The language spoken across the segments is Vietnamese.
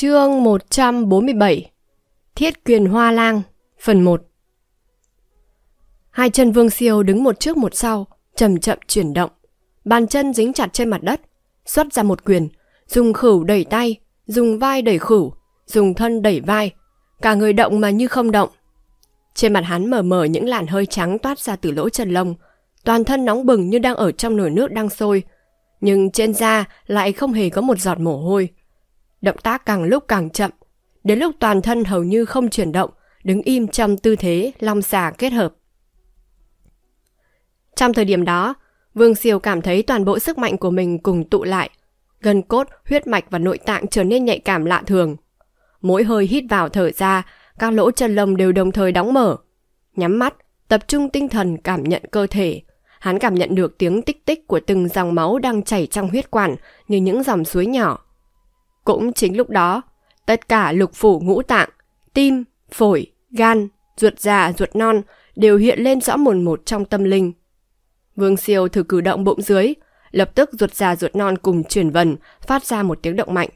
Chương 147 Thiết quyền hoa lang Phần 1 Hai chân Vương Siêu đứng một trước một sau, chậm chậm chuyển động. Bàn chân dính chặt trên mặt đất, xuất ra một quyền, dùng khửu đẩy tay, dùng vai đẩy khửu, dùng thân đẩy vai. Cả người động mà như không động. Trên mặt hắn mở mờ những làn hơi trắng toát ra từ lỗ chân lông, toàn thân nóng bừng như đang ở trong nồi nước đang sôi. Nhưng trên da lại không hề có một giọt mồ hôi. Động tác càng lúc càng chậm, đến lúc toàn thân hầu như không chuyển động, đứng im trong tư thế long xà kết hợp. Trong thời điểm đó, Vương Siêu cảm thấy toàn bộ sức mạnh của mình cùng tụ lại, gân cốt, huyết mạch và nội tạng trở nên nhạy cảm lạ thường. Mỗi hơi hít vào thở ra, các lỗ chân lông đều đồng thời đóng mở. Nhắm mắt, tập trung tinh thần cảm nhận cơ thể. Hắn cảm nhận được tiếng tích tích của từng dòng máu đang chảy trong huyết quản như những dòng suối nhỏ. Cũng chính lúc đó, tất cả lục phủ ngũ tạng, tim, phổi, gan, ruột già, ruột non đều hiện lên rõ mồn một trong tâm linh. Vương Siêu thử cử động bụng dưới, lập tức ruột già ruột non cùng chuyển vần, phát ra một tiếng động mạnh.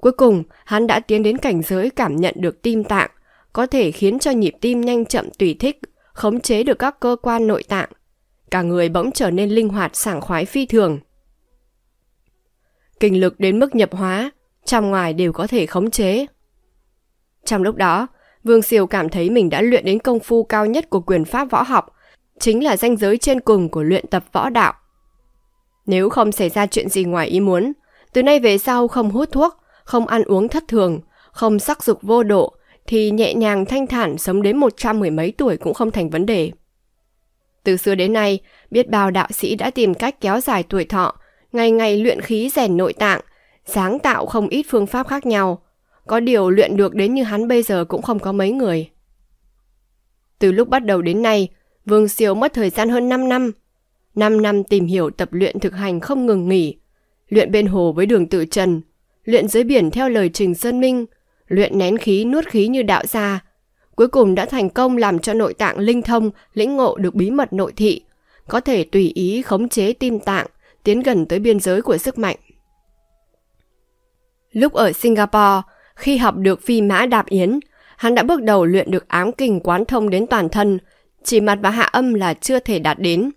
Cuối cùng, hắn đã tiến đến cảnh giới cảm nhận được tim tạng, có thể khiến cho nhịp tim nhanh chậm tùy thích, khống chế được các cơ quan nội tạng. Cả người bỗng trở nên linh hoạt sảng khoái phi thường. Kinh lực đến mức nhập hóa, trong ngoài đều có thể khống chế. Trong lúc đó, Vương Siêu cảm thấy mình đã luyện đến công phu cao nhất của quyền pháp võ học, chính là danh giới trên cùng của luyện tập võ đạo. Nếu không xảy ra chuyện gì ngoài ý muốn, từ nay về sau không hút thuốc, không ăn uống thất thường, không sắc dục vô độ, thì nhẹ nhàng thanh thản sống đến một trăm mười mấy tuổi cũng không thành vấn đề. Từ xưa đến nay, biết bao đạo sĩ đã tìm cách kéo dài tuổi thọ, ngày ngày luyện khí rèn nội tạng, sáng tạo không ít phương pháp khác nhau. Có điều luyện được đến như hắn bây giờ cũng không có mấy người. Từ lúc bắt đầu đến nay, Vương Siêu mất thời gian hơn 5 năm. 5 năm tìm hiểu tập luyện thực hành không ngừng nghỉ. Luyện bên hồ với đường tự trần, luyện dưới biển theo lời Trình Sơn Minh, luyện nén khí nuốt khí như đạo gia. Cuối cùng đã thành công làm cho nội tạng linh thông, lĩnh ngộ được bí mật nội thị, có thể tùy ý khống chế tim tạng, tiến gần tới biên giới của sức mạnh. Lúc ở Singapore, khi học được phi mã đạp yến, hắn đã bước đầu luyện được ám kình quán thông đến toàn thân, chỉ mặt và hạ âm là chưa thể đạt đến.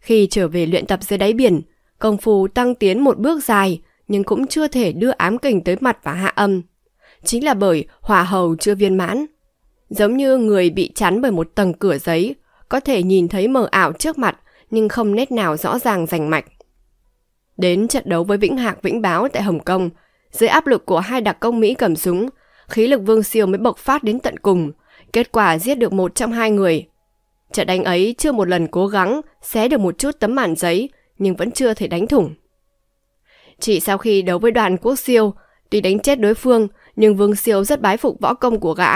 Khi trở về luyện tập dưới đáy biển, công phu tăng tiến một bước dài nhưng cũng chưa thể đưa ám kình tới mặt và hạ âm. Chính là bởi hỏa hầu chưa viên mãn. Giống như người bị chắn bởi một tầng cửa giấy, có thể nhìn thấy mờ ảo trước mặt nhưng không nét nào rõ ràng rành mạch. Đến trận đấu với Vĩnh Hạc Vĩnh Báo tại Hồng Kông, dưới áp lực của hai đặc công Mỹ cầm súng, khí lực Vương Siêu mới bộc phát đến tận cùng, kết quả giết được một trong hai người. Trận đánh ấy chưa một lần cố gắng xé được một chút tấm màn giấy nhưng vẫn chưa thể đánh thủng. Chỉ sau khi đấu với đoàn quốc siêu, tuy đánh chết đối phương nhưng Vương Siêu rất bái phục võ công của gã.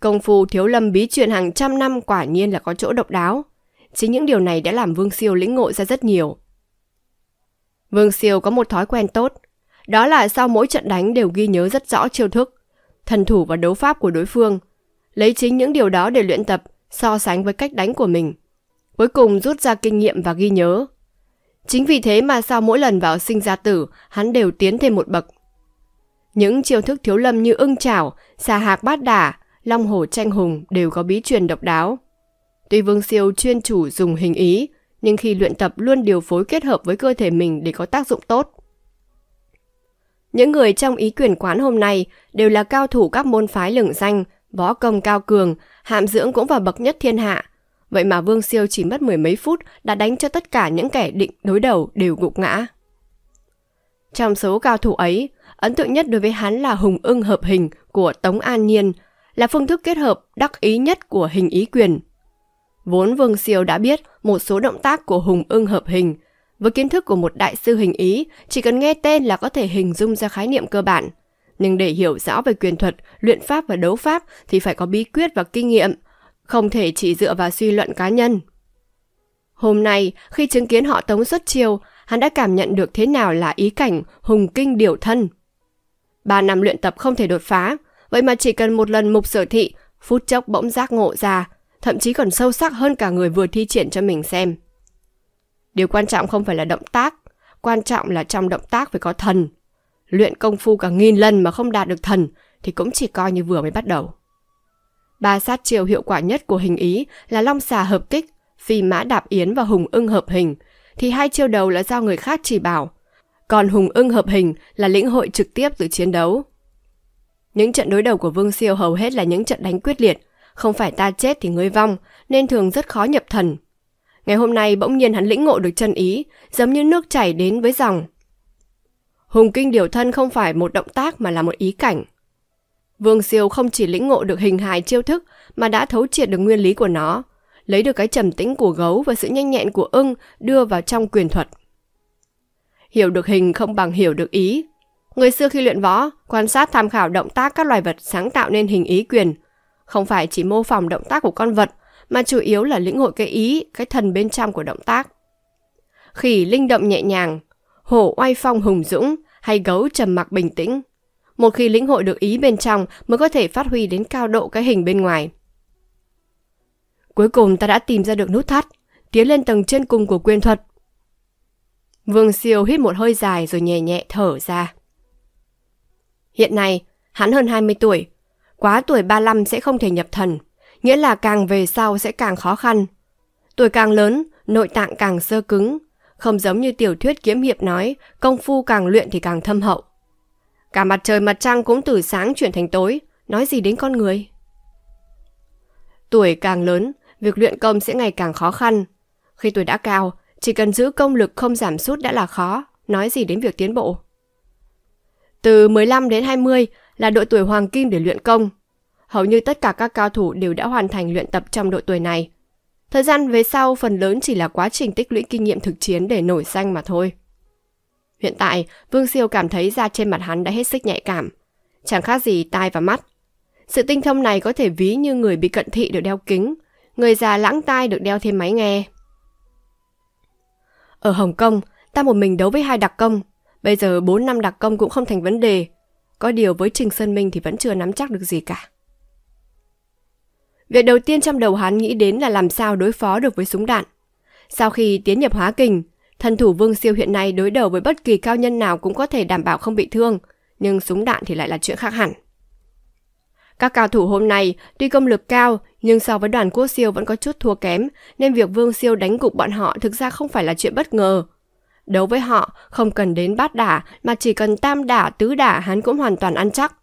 Công phu thiếu lâm bí truyền hàng trăm năm quả nhiên là có chỗ độc đáo. Chính những điều này đã làm Vương Siêu lĩnh ngộ ra rất nhiều. Vương Siêu có một thói quen tốt – đó là sau mỗi trận đánh đều ghi nhớ rất rõ chiêu thức, thần thủ và đấu pháp của đối phương, lấy chính những điều đó để luyện tập, so sánh với cách đánh của mình. Cuối cùng rút ra kinh nghiệm và ghi nhớ. Chính vì thế mà sau mỗi lần vào sinh ra tử, hắn đều tiến thêm một bậc. Những chiêu thức thiếu lâm như ưng chảo, xà hạc bát đả, long hổ tranh hùng đều có bí truyền độc đáo. Tuy Vương Siêu chuyên chủ dùng hình ý, nhưng khi luyện tập luôn điều phối kết hợp với cơ thể mình để có tác dụng tốt. Những người trong ý quyền quán hôm nay đều là cao thủ các môn phái lửng danh, võ công cao cường, hạm dưỡng cũng vào bậc nhất thiên hạ. Vậy mà Vương Siêu chỉ mất mười mấy phút đã đánh cho tất cả những kẻ định đối đầu đều gục ngã. Trong số cao thủ ấy, ấn tượng nhất đối với hắn là hùng ưng hợp hình của Tống An Nhiên, là phương thức kết hợp đắc ý nhất của hình ý quyền. Vốn Vương Siêu đã biết một số động tác của hùng ưng hợp hình – với kiến thức của một đại sư hình ý, chỉ cần nghe tên là có thể hình dung ra khái niệm cơ bản. Nhưng để hiểu rõ về quyền thuật, luyện pháp và đấu pháp thì phải có bí quyết và kinh nghiệm, không thể chỉ dựa vào suy luận cá nhân. Hôm nay, khi chứng kiến họ tống xuất chiêu, hắn đã cảm nhận được thế nào là ý cảnh hùng kinh điều thân. Ba năm luyện tập không thể đột phá, vậy mà chỉ cần một lần mục sở thị, phút chốc bỗng giác ngộ ra, thậm chí còn sâu sắc hơn cả người vừa thi triển cho mình xem. Điều quan trọng không phải là động tác, quan trọng là trong động tác phải có thần. Luyện công phu cả nghìn lần mà không đạt được thần thì cũng chỉ coi như vừa mới bắt đầu. Ba sát chiều hiệu quả nhất của hình ý là long xà hợp kích, phi mã đạp yến và hùng ưng hợp hình, thì hai chiêu đầu là do người khác chỉ bảo. Còn hùng ưng hợp hình là lĩnh hội trực tiếp từ chiến đấu. Những trận đối đầu của Vương Siêu hầu hết là những trận đánh quyết liệt, không phải ta chết thì ngươi vong, nên thường rất khó nhập thần, Ngày hôm nay bỗng nhiên hắn lĩnh ngộ được chân ý, giống như nước chảy đến với dòng. Hùng kinh điều thân không phải một động tác mà là một ý cảnh. Vương Siêu không chỉ lĩnh ngộ được hình hài chiêu thức mà đã thấu triệt được nguyên lý của nó, lấy được cái trầm tĩnh của gấu và sự nhanh nhẹn của ưng đưa vào trong quyền thuật. Hiểu được hình không bằng hiểu được ý. Người xưa khi luyện võ, quan sát tham khảo động tác các loài vật sáng tạo nên hình ý quyền, không phải chỉ mô phỏng động tác của con vật mà chủ yếu là lĩnh hội cái ý, cái thần bên trong của động tác. Khỉ linh động nhẹ nhàng, hổ oai phong hùng dũng hay gấu trầm mặc bình tĩnh. Một khi lĩnh hội được ý bên trong mới có thể phát huy đến cao độ cái hình bên ngoài. Cuối cùng ta đã tìm ra được nút thắt, tiến lên tầng trên cùng của quyền thuật. Vương Siêu hít một hơi dài rồi nhẹ nhẹ thở ra. Hiện nay, hắn hơn 20 tuổi, quá tuổi 35 sẽ không thể nhập thần nghĩa là càng về sau sẽ càng khó khăn. Tuổi càng lớn, nội tạng càng sơ cứng, không giống như tiểu thuyết kiếm hiệp nói, công phu càng luyện thì càng thâm hậu. Cả mặt trời mặt trăng cũng từ sáng chuyển thành tối, nói gì đến con người. Tuổi càng lớn, việc luyện công sẽ ngày càng khó khăn. Khi tuổi đã cao, chỉ cần giữ công lực không giảm sút đã là khó, nói gì đến việc tiến bộ. Từ 15 đến 20 là độ tuổi hoàng kim để luyện công hầu như tất cả các cao thủ đều đã hoàn thành luyện tập trong độ tuổi này. Thời gian về sau phần lớn chỉ là quá trình tích lũy kinh nghiệm thực chiến để nổi danh mà thôi. Hiện tại, Vương Siêu cảm thấy da trên mặt hắn đã hết sức nhạy cảm, chẳng khác gì tai và mắt. Sự tinh thông này có thể ví như người bị cận thị được đeo kính, người già lãng tai được đeo thêm máy nghe. Ở Hồng Kông, ta một mình đấu với hai đặc công, bây giờ 4 năm đặc công cũng không thành vấn đề. Có điều với Trình Sơn Minh thì vẫn chưa nắm chắc được gì cả. Việc đầu tiên trong đầu hắn nghĩ đến là làm sao đối phó được với súng đạn. Sau khi tiến nhập hóa kình, thần thủ Vương Siêu hiện nay đối đầu với bất kỳ cao nhân nào cũng có thể đảm bảo không bị thương, nhưng súng đạn thì lại là chuyện khác hẳn. Các cao thủ hôm nay tuy công lực cao nhưng so với đoàn quốc siêu vẫn có chút thua kém nên việc Vương Siêu đánh gục bọn họ thực ra không phải là chuyện bất ngờ. Đấu với họ không cần đến bát đả mà chỉ cần tam đả tứ đả hắn cũng hoàn toàn ăn chắc.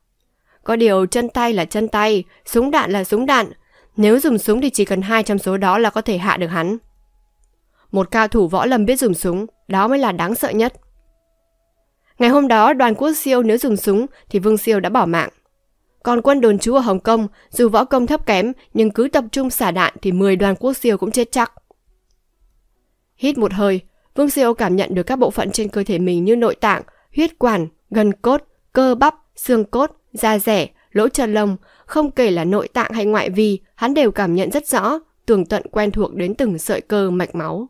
Có điều chân tay là chân tay, súng đạn là súng đạn, nếu dùng súng thì chỉ cần hai trong số đó là có thể hạ được hắn. Một cao thủ võ lâm biết dùng súng, đó mới là đáng sợ nhất. Ngày hôm đó, đoàn quốc siêu nếu dùng súng thì Vương Siêu đã bỏ mạng. Còn quân đồn trú ở Hồng Kông, dù võ công thấp kém nhưng cứ tập trung xả đạn thì 10 đoàn quốc siêu cũng chết chắc. Hít một hơi, Vương Siêu cảm nhận được các bộ phận trên cơ thể mình như nội tạng, huyết quản, gân cốt, cơ bắp, xương cốt, da rẻ, lỗ chân lông không kể là nội tạng hay ngoại vi, hắn đều cảm nhận rất rõ, tường tận quen thuộc đến từng sợi cơ mạch máu.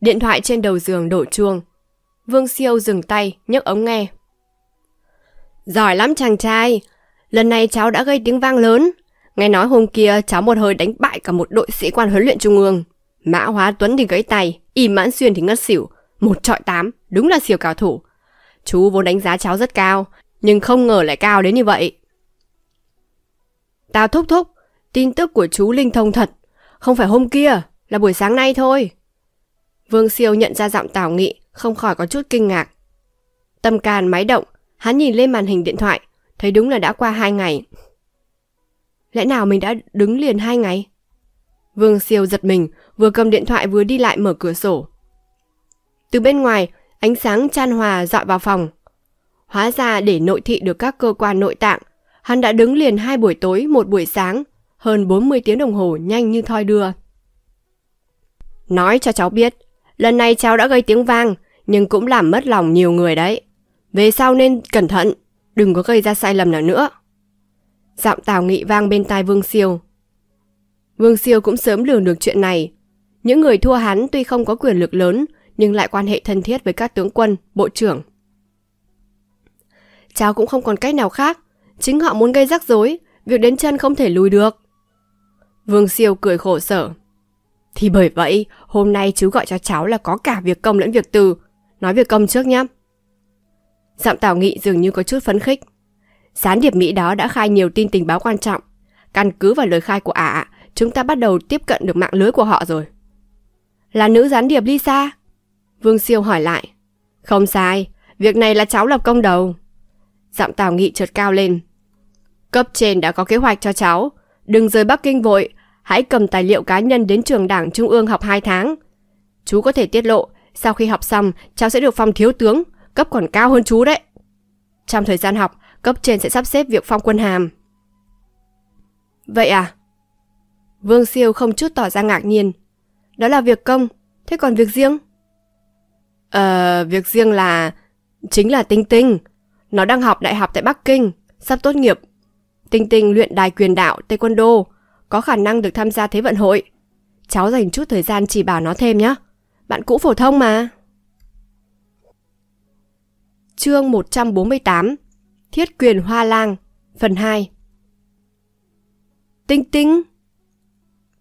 Điện thoại trên đầu giường đổ chuông. Vương Siêu dừng tay, nhấc ống nghe. Giỏi lắm chàng trai, lần này cháu đã gây tiếng vang lớn. Nghe nói hôm kia cháu một hơi đánh bại cả một đội sĩ quan huấn luyện trung ương. Mã Hóa Tuấn thì gãy tay, Y Mãn Xuyên thì ngất xỉu. Một trọi tám, đúng là siêu cao thủ. Chú vốn đánh giá cháu rất cao, nhưng không ngờ lại cao đến như vậy. Tao thúc thúc, tin tức của chú linh thông thật, không phải hôm kia, là buổi sáng nay thôi. Vương Siêu nhận ra giọng Tào Nghị, không khỏi có chút kinh ngạc. Tâm can máy động, hắn nhìn lên màn hình điện thoại, thấy đúng là đã qua hai ngày. Lẽ nào mình đã đứng liền hai ngày? Vương Siêu giật mình, vừa cầm điện thoại vừa đi lại mở cửa sổ. Từ bên ngoài, ánh sáng chan hòa dọi vào phòng, Hóa ra để nội thị được các cơ quan nội tạng, hắn đã đứng liền hai buổi tối, một buổi sáng, hơn 40 tiếng đồng hồ nhanh như thoi đưa. Nói cho cháu biết, lần này cháu đã gây tiếng vang, nhưng cũng làm mất lòng nhiều người đấy. Về sau nên cẩn thận, đừng có gây ra sai lầm nào nữa. Giọng Tào Nghị vang bên tai Vương Siêu. Vương Siêu cũng sớm lường được chuyện này. Những người thua hắn tuy không có quyền lực lớn, nhưng lại quan hệ thân thiết với các tướng quân, bộ trưởng cháu cũng không còn cách nào khác. Chính họ muốn gây rắc rối, việc đến chân không thể lùi được. Vương Siêu cười khổ sở. Thì bởi vậy, hôm nay chú gọi cho cháu là có cả việc công lẫn việc từ. Nói việc công trước nhé. Giọng Tào Nghị dường như có chút phấn khích. Gián điệp Mỹ đó đã khai nhiều tin tình báo quan trọng. Căn cứ vào lời khai của ả, chúng ta bắt đầu tiếp cận được mạng lưới của họ rồi. Là nữ gián điệp Lisa? Vương Siêu hỏi lại. Không sai, việc này là cháu lập công đầu. Giọng Tào Nghị chợt cao lên. Cấp trên đã có kế hoạch cho cháu. Đừng rời Bắc Kinh vội. Hãy cầm tài liệu cá nhân đến trường đảng Trung ương học 2 tháng. Chú có thể tiết lộ, sau khi học xong, cháu sẽ được phong thiếu tướng, cấp còn cao hơn chú đấy. Trong thời gian học, cấp trên sẽ sắp xếp việc phong quân hàm. Vậy à? Vương Siêu không chút tỏ ra ngạc nhiên. Đó là việc công, thế còn việc riêng? Ờ, việc riêng là... Chính là Tinh Tinh. Nó đang học đại học tại Bắc Kinh, sắp tốt nghiệp. Tinh Tinh luyện đài quyền đạo Taekwondo, có khả năng được tham gia Thế vận hội. Cháu dành chút thời gian chỉ bảo nó thêm nhé. Bạn cũ phổ thông mà. Chương 148 Thiết quyền Hoa Lang Phần 2 Tinh Tinh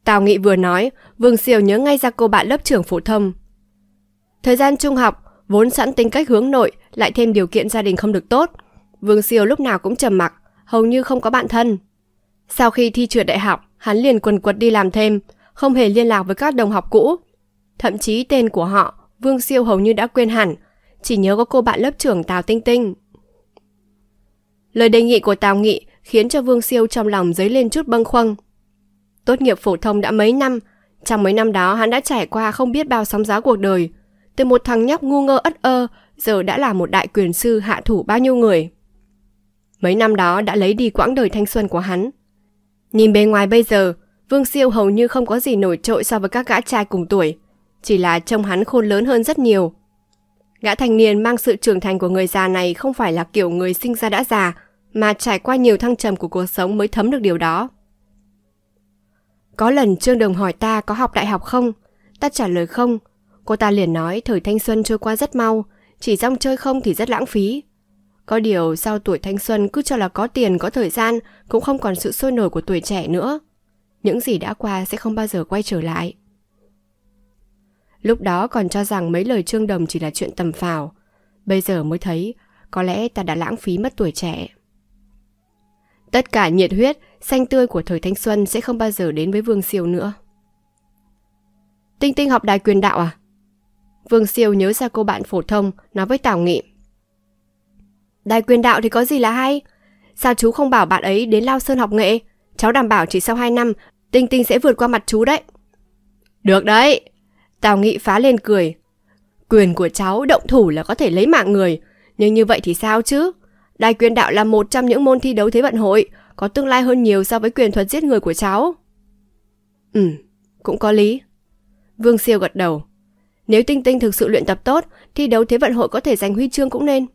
Tào Nghị vừa nói, Vương Siêu nhớ ngay ra cô bạn lớp trưởng phổ thông. Thời gian trung học, Vốn sẵn tính cách hướng nội, lại thêm điều kiện gia đình không được tốt. Vương Siêu lúc nào cũng trầm mặc, hầu như không có bạn thân. Sau khi thi trượt đại học, hắn liền quần quật đi làm thêm, không hề liên lạc với các đồng học cũ. Thậm chí tên của họ, Vương Siêu hầu như đã quên hẳn, chỉ nhớ có cô bạn lớp trưởng Tào Tinh Tinh. Lời đề nghị của Tào Nghị khiến cho Vương Siêu trong lòng dấy lên chút bâng khuâng. Tốt nghiệp phổ thông đã mấy năm, trong mấy năm đó hắn đã trải qua không biết bao sóng gió cuộc đời – từ một thằng nhóc ngu ngơ ất ơ, giờ đã là một đại quyền sư hạ thủ bao nhiêu người. Mấy năm đó đã lấy đi quãng đời thanh xuân của hắn. Nhìn bề ngoài bây giờ, Vương Siêu hầu như không có gì nổi trội so với các gã trai cùng tuổi, chỉ là trông hắn khôn lớn hơn rất nhiều. Gã thanh niên mang sự trưởng thành của người già này không phải là kiểu người sinh ra đã già, mà trải qua nhiều thăng trầm của cuộc sống mới thấm được điều đó. Có lần Trương Đồng hỏi ta có học đại học không? Ta trả lời không, Cô ta liền nói thời thanh xuân trôi qua rất mau, chỉ rong chơi không thì rất lãng phí. Có điều sau tuổi thanh xuân cứ cho là có tiền, có thời gian, cũng không còn sự sôi nổi của tuổi trẻ nữa. Những gì đã qua sẽ không bao giờ quay trở lại. Lúc đó còn cho rằng mấy lời trương đồng chỉ là chuyện tầm phào. Bây giờ mới thấy, có lẽ ta đã lãng phí mất tuổi trẻ. Tất cả nhiệt huyết, xanh tươi của thời thanh xuân sẽ không bao giờ đến với Vương Siêu nữa. Tinh Tinh học đài quyền đạo à? Vương Siêu nhớ ra cô bạn phổ thông, nói với Tào Nghị. Đài quyền đạo thì có gì là hay? Sao chú không bảo bạn ấy đến Lao Sơn học nghệ? Cháu đảm bảo chỉ sau 2 năm, Tinh Tinh sẽ vượt qua mặt chú đấy. Được đấy! Tào Nghị phá lên cười. Quyền của cháu động thủ là có thể lấy mạng người, nhưng như vậy thì sao chứ? Đài quyền đạo là một trong những môn thi đấu thế vận hội, có tương lai hơn nhiều so với quyền thuật giết người của cháu. Ừ, cũng có lý. Vương Siêu gật đầu. Nếu Tinh Tinh thực sự luyện tập tốt, thi đấu Thế vận hội có thể giành huy chương cũng nên.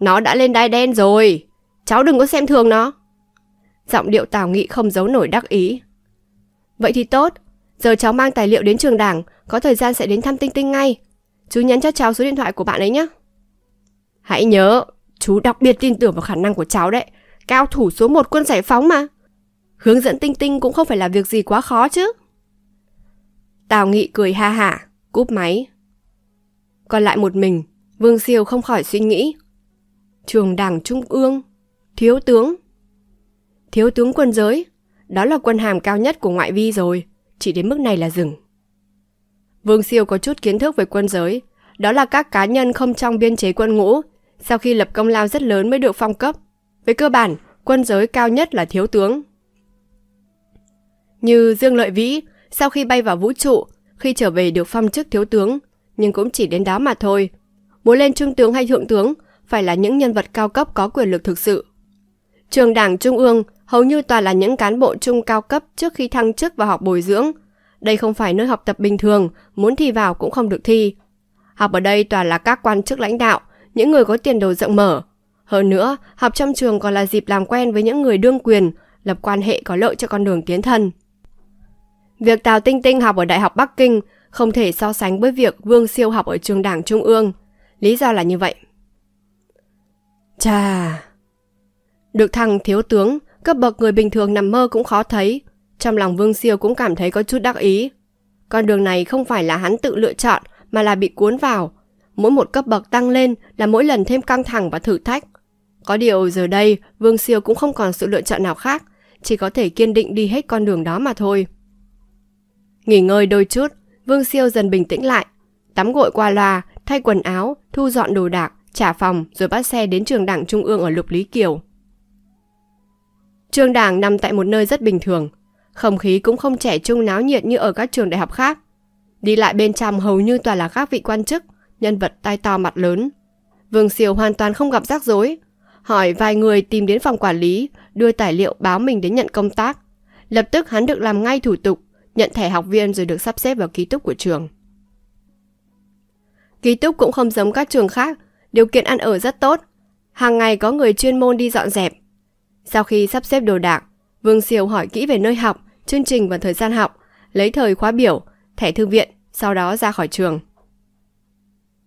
Nó đã lên đai đen rồi, cháu đừng có xem thường nó. Giọng điệu Tào Nghị không giấu nổi đắc ý. Vậy thì tốt, giờ cháu mang tài liệu đến trường đảng, có thời gian sẽ đến thăm Tinh Tinh ngay. Chú nhắn cho cháu số điện thoại của bạn ấy nhé. Hãy nhớ, chú đặc biệt tin tưởng vào khả năng của cháu đấy. Cao thủ số một quân giải phóng mà. Hướng dẫn Tinh Tinh cũng không phải là việc gì quá khó chứ. Tào Nghị cười ha hả cúp máy. Còn lại một mình, Vương Siêu không khỏi suy nghĩ. Trường đảng Trung ương, thiếu tướng. Thiếu tướng quân giới, đó là quân hàm cao nhất của ngoại vi rồi, chỉ đến mức này là dừng. Vương Siêu có chút kiến thức về quân giới, đó là các cá nhân không trong biên chế quân ngũ, sau khi lập công lao rất lớn mới được phong cấp. Về cơ bản, quân giới cao nhất là thiếu tướng. Như Dương Lợi Vĩ, sau khi bay vào vũ trụ, khi trở về được phong chức thiếu tướng, nhưng cũng chỉ đến đó mà thôi. Muốn lên trung tướng hay thượng tướng, phải là những nhân vật cao cấp có quyền lực thực sự. Trường đảng trung ương hầu như toàn là những cán bộ trung cao cấp trước khi thăng chức và học bồi dưỡng. Đây không phải nơi học tập bình thường, muốn thi vào cũng không được thi. Học ở đây toàn là các quan chức lãnh đạo, những người có tiền đồ rộng mở. Hơn nữa, học trong trường còn là dịp làm quen với những người đương quyền, lập quan hệ có lợi cho con đường tiến thân. Việc Tào Tinh Tinh học ở Đại học Bắc Kinh không thể so sánh với việc Vương Siêu học ở trường đảng Trung ương. Lý do là như vậy. Chà! Được thằng thiếu tướng, cấp bậc người bình thường nằm mơ cũng khó thấy. Trong lòng Vương Siêu cũng cảm thấy có chút đắc ý. Con đường này không phải là hắn tự lựa chọn mà là bị cuốn vào. Mỗi một cấp bậc tăng lên là mỗi lần thêm căng thẳng và thử thách. Có điều giờ đây, Vương Siêu cũng không còn sự lựa chọn nào khác, chỉ có thể kiên định đi hết con đường đó mà thôi. Nghỉ ngơi đôi chút, Vương Siêu dần bình tĩnh lại. Tắm gội qua loa, thay quần áo, thu dọn đồ đạc, trả phòng rồi bắt xe đến trường đảng trung ương ở Lục Lý Kiều. Trường đảng nằm tại một nơi rất bình thường. Không khí cũng không trẻ trung náo nhiệt như ở các trường đại học khác. Đi lại bên trong hầu như toàn là các vị quan chức, nhân vật tai to mặt lớn. Vương Siêu hoàn toàn không gặp rắc rối. Hỏi vài người tìm đến phòng quản lý, đưa tài liệu báo mình đến nhận công tác. Lập tức hắn được làm ngay thủ tục, nhận thẻ học viên rồi được sắp xếp vào ký túc của trường. Ký túc cũng không giống các trường khác, điều kiện ăn ở rất tốt. Hàng ngày có người chuyên môn đi dọn dẹp. Sau khi sắp xếp đồ đạc, Vương Siêu hỏi kỹ về nơi học, chương trình và thời gian học, lấy thời khóa biểu, thẻ thư viện, sau đó ra khỏi trường.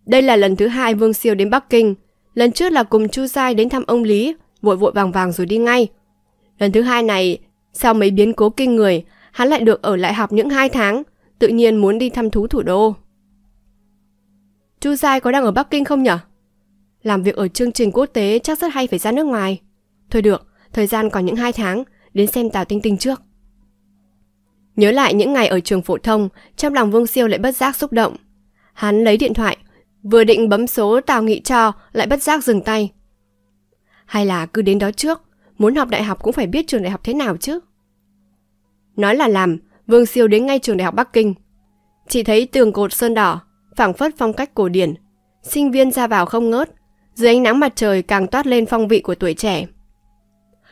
Đây là lần thứ hai Vương Siêu đến Bắc Kinh. Lần trước là cùng Chu Sai đến thăm ông Lý, vội vội vàng vàng rồi đi ngay. Lần thứ hai này, sau mấy biến cố kinh người, hắn lại được ở lại học những hai tháng, tự nhiên muốn đi thăm thú thủ đô. Chu Sai có đang ở Bắc Kinh không nhở? Làm việc ở chương trình quốc tế chắc rất hay phải ra nước ngoài. Thôi được, thời gian còn những hai tháng, đến xem Tào Tinh Tinh trước. Nhớ lại những ngày ở trường phổ thông, trong lòng Vương Siêu lại bất giác xúc động. Hắn lấy điện thoại, vừa định bấm số Tào Nghị cho lại bất giác dừng tay. Hay là cứ đến đó trước, muốn học đại học cũng phải biết trường đại học thế nào chứ. Nói là làm, Vương Siêu đến ngay trường đại học Bắc Kinh. Chỉ thấy tường cột sơn đỏ, phảng phất phong cách cổ điển. Sinh viên ra vào không ngớt, dưới ánh nắng mặt trời càng toát lên phong vị của tuổi trẻ.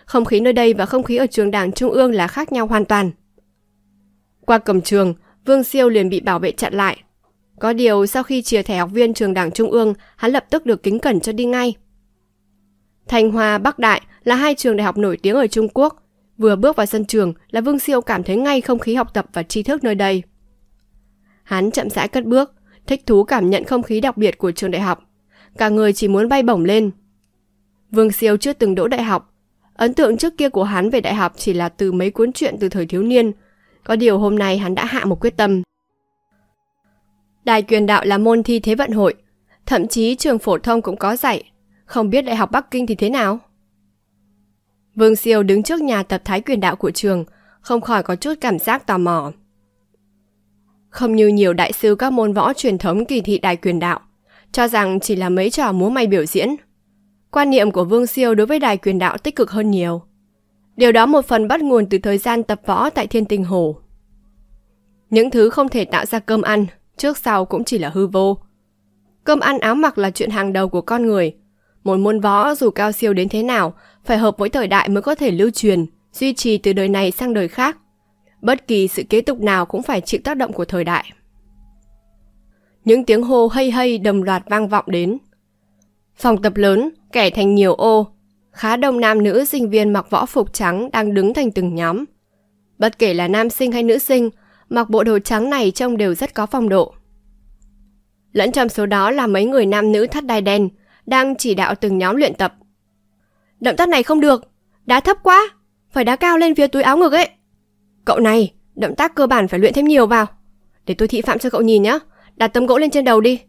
Không khí nơi đây và không khí ở trường đảng trung ương là khác nhau hoàn toàn. Qua cổng trường, Vương Siêu liền bị bảo vệ chặn lại. Có điều sau khi chia thẻ học viên trường đảng trung ương, hắn lập tức được kính cẩn cho đi ngay. Thanh Hoa, Bắc Đại là hai trường đại học nổi tiếng ở Trung Quốc, Vừa bước vào sân trường là Vương Siêu cảm thấy ngay không khí học tập và tri thức nơi đây. Hắn chậm rãi cất bước, thích thú cảm nhận không khí đặc biệt của trường đại học. Cả người chỉ muốn bay bổng lên. Vương Siêu chưa từng đỗ đại học. Ấn tượng trước kia của hắn về đại học chỉ là từ mấy cuốn truyện từ thời thiếu niên. Có điều hôm nay hắn đã hạ một quyết tâm. Đài quyền đạo là môn thi thế vận hội. Thậm chí trường phổ thông cũng có dạy. Không biết đại học Bắc Kinh thì thế nào? Vương Siêu đứng trước nhà tập thái quyền đạo của trường, không khỏi có chút cảm giác tò mò. Không như nhiều đại sư các môn võ truyền thống kỳ thị Đại quyền đạo, cho rằng chỉ là mấy trò múa may biểu diễn. Quan niệm của Vương Siêu đối với Đại quyền đạo tích cực hơn nhiều. Điều đó một phần bắt nguồn từ thời gian tập võ tại Thiên Tinh Hồ. Những thứ không thể tạo ra cơm ăn, trước sau cũng chỉ là hư vô. Cơm ăn áo mặc là chuyện hàng đầu của con người. Một môn võ dù cao siêu đến thế nào phải hợp với thời đại mới có thể lưu truyền, duy trì từ đời này sang đời khác. Bất kỳ sự kế tục nào cũng phải chịu tác động của thời đại. Những tiếng hô hây hây đầm loạt vang vọng đến. Phòng tập lớn, kẻ thành nhiều ô, khá đông nam nữ sinh viên mặc võ phục trắng đang đứng thành từng nhóm. Bất kể là nam sinh hay nữ sinh, mặc bộ đồ trắng này trông đều rất có phong độ. Lẫn trong số đó là mấy người nam nữ thắt đai đen, đang chỉ đạo từng nhóm luyện tập. Động tác này không được, đá thấp quá, phải đá cao lên phía túi áo ngực ấy. Cậu này, động tác cơ bản phải luyện thêm nhiều vào. Để tôi thị phạm cho cậu nhìn nhé, đặt tấm gỗ lên trên đầu đi.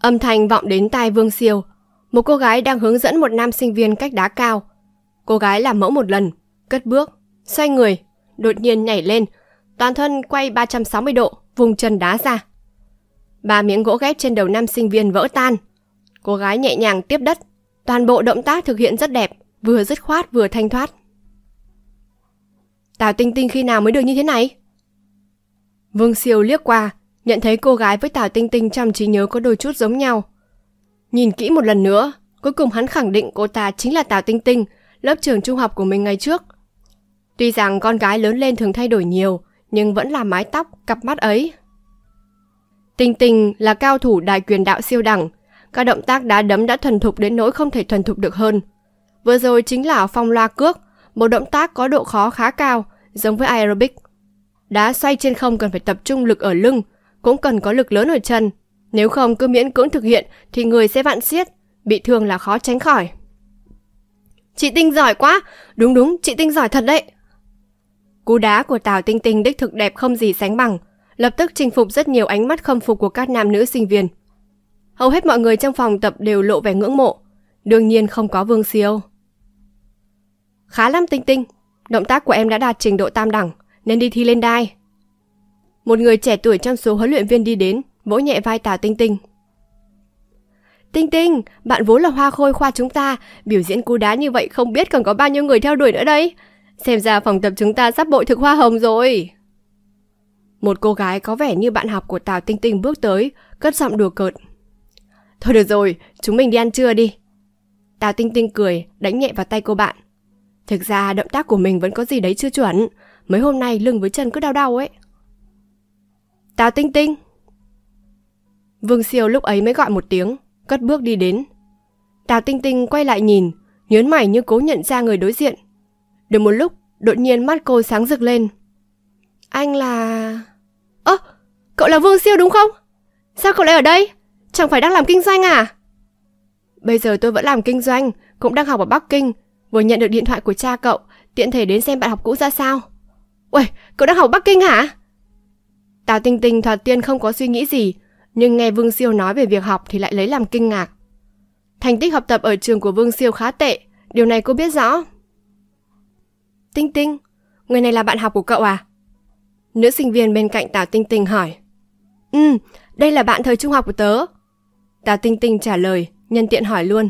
Âm thanh vọng đến tai Vương Siêu, một cô gái đang hướng dẫn một nam sinh viên cách đá cao. Cô gái làm mẫu một lần, cất bước, xoay người, đột nhiên nhảy lên, toàn thân quay 360 độ, vùng chân đá ra. Ba miếng gỗ ghép trên đầu nam sinh viên vỡ tan. Cô gái nhẹ nhàng tiếp đất, Toàn bộ động tác thực hiện rất đẹp, vừa dứt khoát vừa thanh thoát. Tào Tinh Tinh khi nào mới được như thế này? Vương Siêu liếc qua, nhận thấy cô gái với Tào Tinh Tinh trong trí nhớ có đôi chút giống nhau. Nhìn kỹ một lần nữa, cuối cùng hắn khẳng định cô ta chính là Tào Tinh Tinh, lớp trường trung học của mình ngày trước. Tuy rằng con gái lớn lên thường thay đổi nhiều, nhưng vẫn là mái tóc, cặp mắt ấy. Tinh Tinh là cao thủ đại quyền đạo siêu đẳng, các động tác đá đấm đã thuần thục đến nỗi không thể thuần thục được hơn. Vừa rồi chính là phong loa cước, một động tác có độ khó khá cao, giống với aerobic. Đá xoay trên không cần phải tập trung lực ở lưng, cũng cần có lực lớn ở chân. Nếu không cứ miễn cưỡng thực hiện thì người sẽ vặn xiết, bị thương là khó tránh khỏi. Chị Tinh giỏi quá, đúng đúng, chị Tinh giỏi thật đấy. Cú đá của Tào Tinh Tinh đích thực đẹp không gì sánh bằng, lập tức chinh phục rất nhiều ánh mắt khâm phục của các nam nữ sinh viên. Hầu hết mọi người trong phòng tập đều lộ vẻ ngưỡng mộ. Đương nhiên không có Vương Siêu. Khá lắm Tinh Tinh. Động tác của em đã đạt trình độ tam đẳng, nên đi thi lên đai. Một người trẻ tuổi trong số huấn luyện viên đi đến, vỗ nhẹ vai Tào Tinh Tinh. Tinh Tinh, bạn vốn là hoa khôi khoa chúng ta, biểu diễn cú đá như vậy không biết còn có bao nhiêu người theo đuổi nữa đây. Xem ra phòng tập chúng ta sắp bội thực hoa hồng rồi. Một cô gái có vẻ như bạn học của Tào Tinh Tinh bước tới, cất giọng đùa cợt. Thôi được rồi, chúng mình đi ăn trưa đi. Tào Tinh Tinh cười, đánh nhẹ vào tay cô bạn. Thực ra động tác của mình vẫn có gì đấy chưa chuẩn. Mấy hôm nay lưng với chân cứ đau đau ấy. Tào Tinh Tinh! Vương Siêu lúc ấy mới gọi một tiếng, cất bước đi đến. Tào Tinh Tinh quay lại nhìn, nhớn mày như cố nhận ra người đối diện. Được một lúc, đột nhiên mắt cô sáng rực lên. Anh là... Ơ, à, cậu là Vương Siêu đúng không? Sao cậu lại ở đây? Chẳng phải đang làm kinh doanh à? Bây giờ tôi vẫn làm kinh doanh, cũng đang học ở Bắc Kinh. Vừa nhận được điện thoại của cha cậu, tiện thể đến xem bạn học cũ ra sao. Uầy, cậu đang học Bắc Kinh hả? Tào Tinh Tinh thoạt tiên không có suy nghĩ gì, nhưng nghe Vương Siêu nói về việc học thì lại lấy làm kinh ngạc. Thành tích học tập ở trường của Vương Siêu khá tệ, điều này cô biết rõ. Tinh Tinh, người này là bạn học của cậu à? Nữ sinh viên bên cạnh Tào Tinh Tinh hỏi. Ừ, đây là bạn thời trung học của tớ. Tào Tinh Tinh trả lời, nhân tiện hỏi luôn.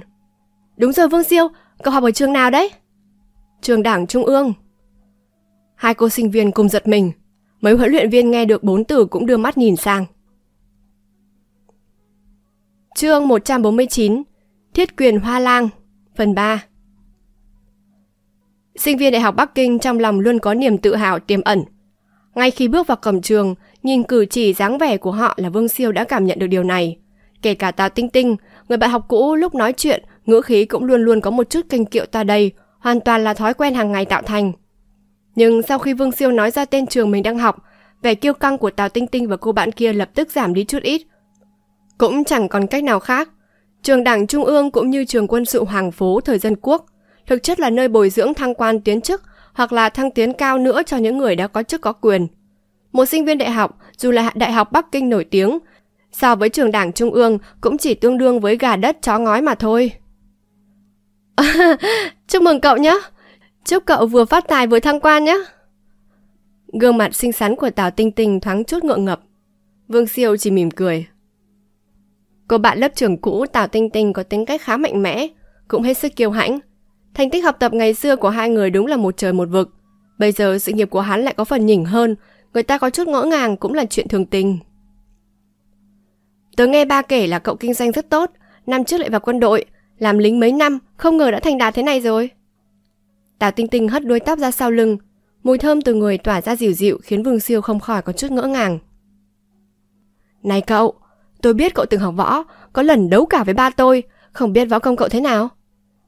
Đúng rồi Vương Siêu, cậu học ở trường nào đấy? Trường Đảng Trung ương. Hai cô sinh viên cùng giật mình. Mấy huấn luyện viên nghe được bốn từ cũng đưa mắt nhìn sang. Chương 149 Thiết quyền Hoa Lang Phần 3 Sinh viên Đại học Bắc Kinh trong lòng luôn có niềm tự hào tiềm ẩn. Ngay khi bước vào cổng trường, nhìn cử chỉ dáng vẻ của họ là Vương Siêu đã cảm nhận được điều này. Kể cả Tào Tinh Tinh, người bạn học cũ lúc nói chuyện, ngữ khí cũng luôn luôn có một chút canh kiệu ta đây hoàn toàn là thói quen hàng ngày tạo thành. Nhưng sau khi Vương Siêu nói ra tên trường mình đang học, vẻ kiêu căng của Tào Tinh Tinh và cô bạn kia lập tức giảm đi chút ít. Cũng chẳng còn cách nào khác. Trường Đảng Trung ương cũng như trường quân sự Hoàng Phố thời dân quốc, thực chất là nơi bồi dưỡng thăng quan tiến chức hoặc là thăng tiến cao nữa cho những người đã có chức có quyền. Một sinh viên đại học, dù là đại học Bắc Kinh nổi tiếng, so với trường đảng trung ương cũng chỉ tương đương với gà đất chó ngói mà thôi. chúc mừng cậu nhé. Chúc cậu vừa phát tài vừa thăng quan nhé. Gương mặt xinh xắn của Tào Tinh Tinh thoáng chút ngượng ngập. Vương Siêu chỉ mỉm cười. Cô bạn lớp trưởng cũ Tào Tinh Tinh có tính cách khá mạnh mẽ, cũng hết sức kiêu hãnh. Thành tích học tập ngày xưa của hai người đúng là một trời một vực. Bây giờ sự nghiệp của hắn lại có phần nhỉnh hơn, người ta có chút ngỡ ngàng cũng là chuyện thường tình. Tớ nghe ba kể là cậu kinh doanh rất tốt, năm trước lại vào quân đội, làm lính mấy năm, không ngờ đã thành đạt thế này rồi. Tào Tinh Tinh hất đuôi tóc ra sau lưng, mùi thơm từ người tỏa ra dịu dịu khiến Vương Siêu không khỏi có chút ngỡ ngàng. Này cậu, tôi biết cậu từng học võ, có lần đấu cả với ba tôi, không biết võ công cậu thế nào.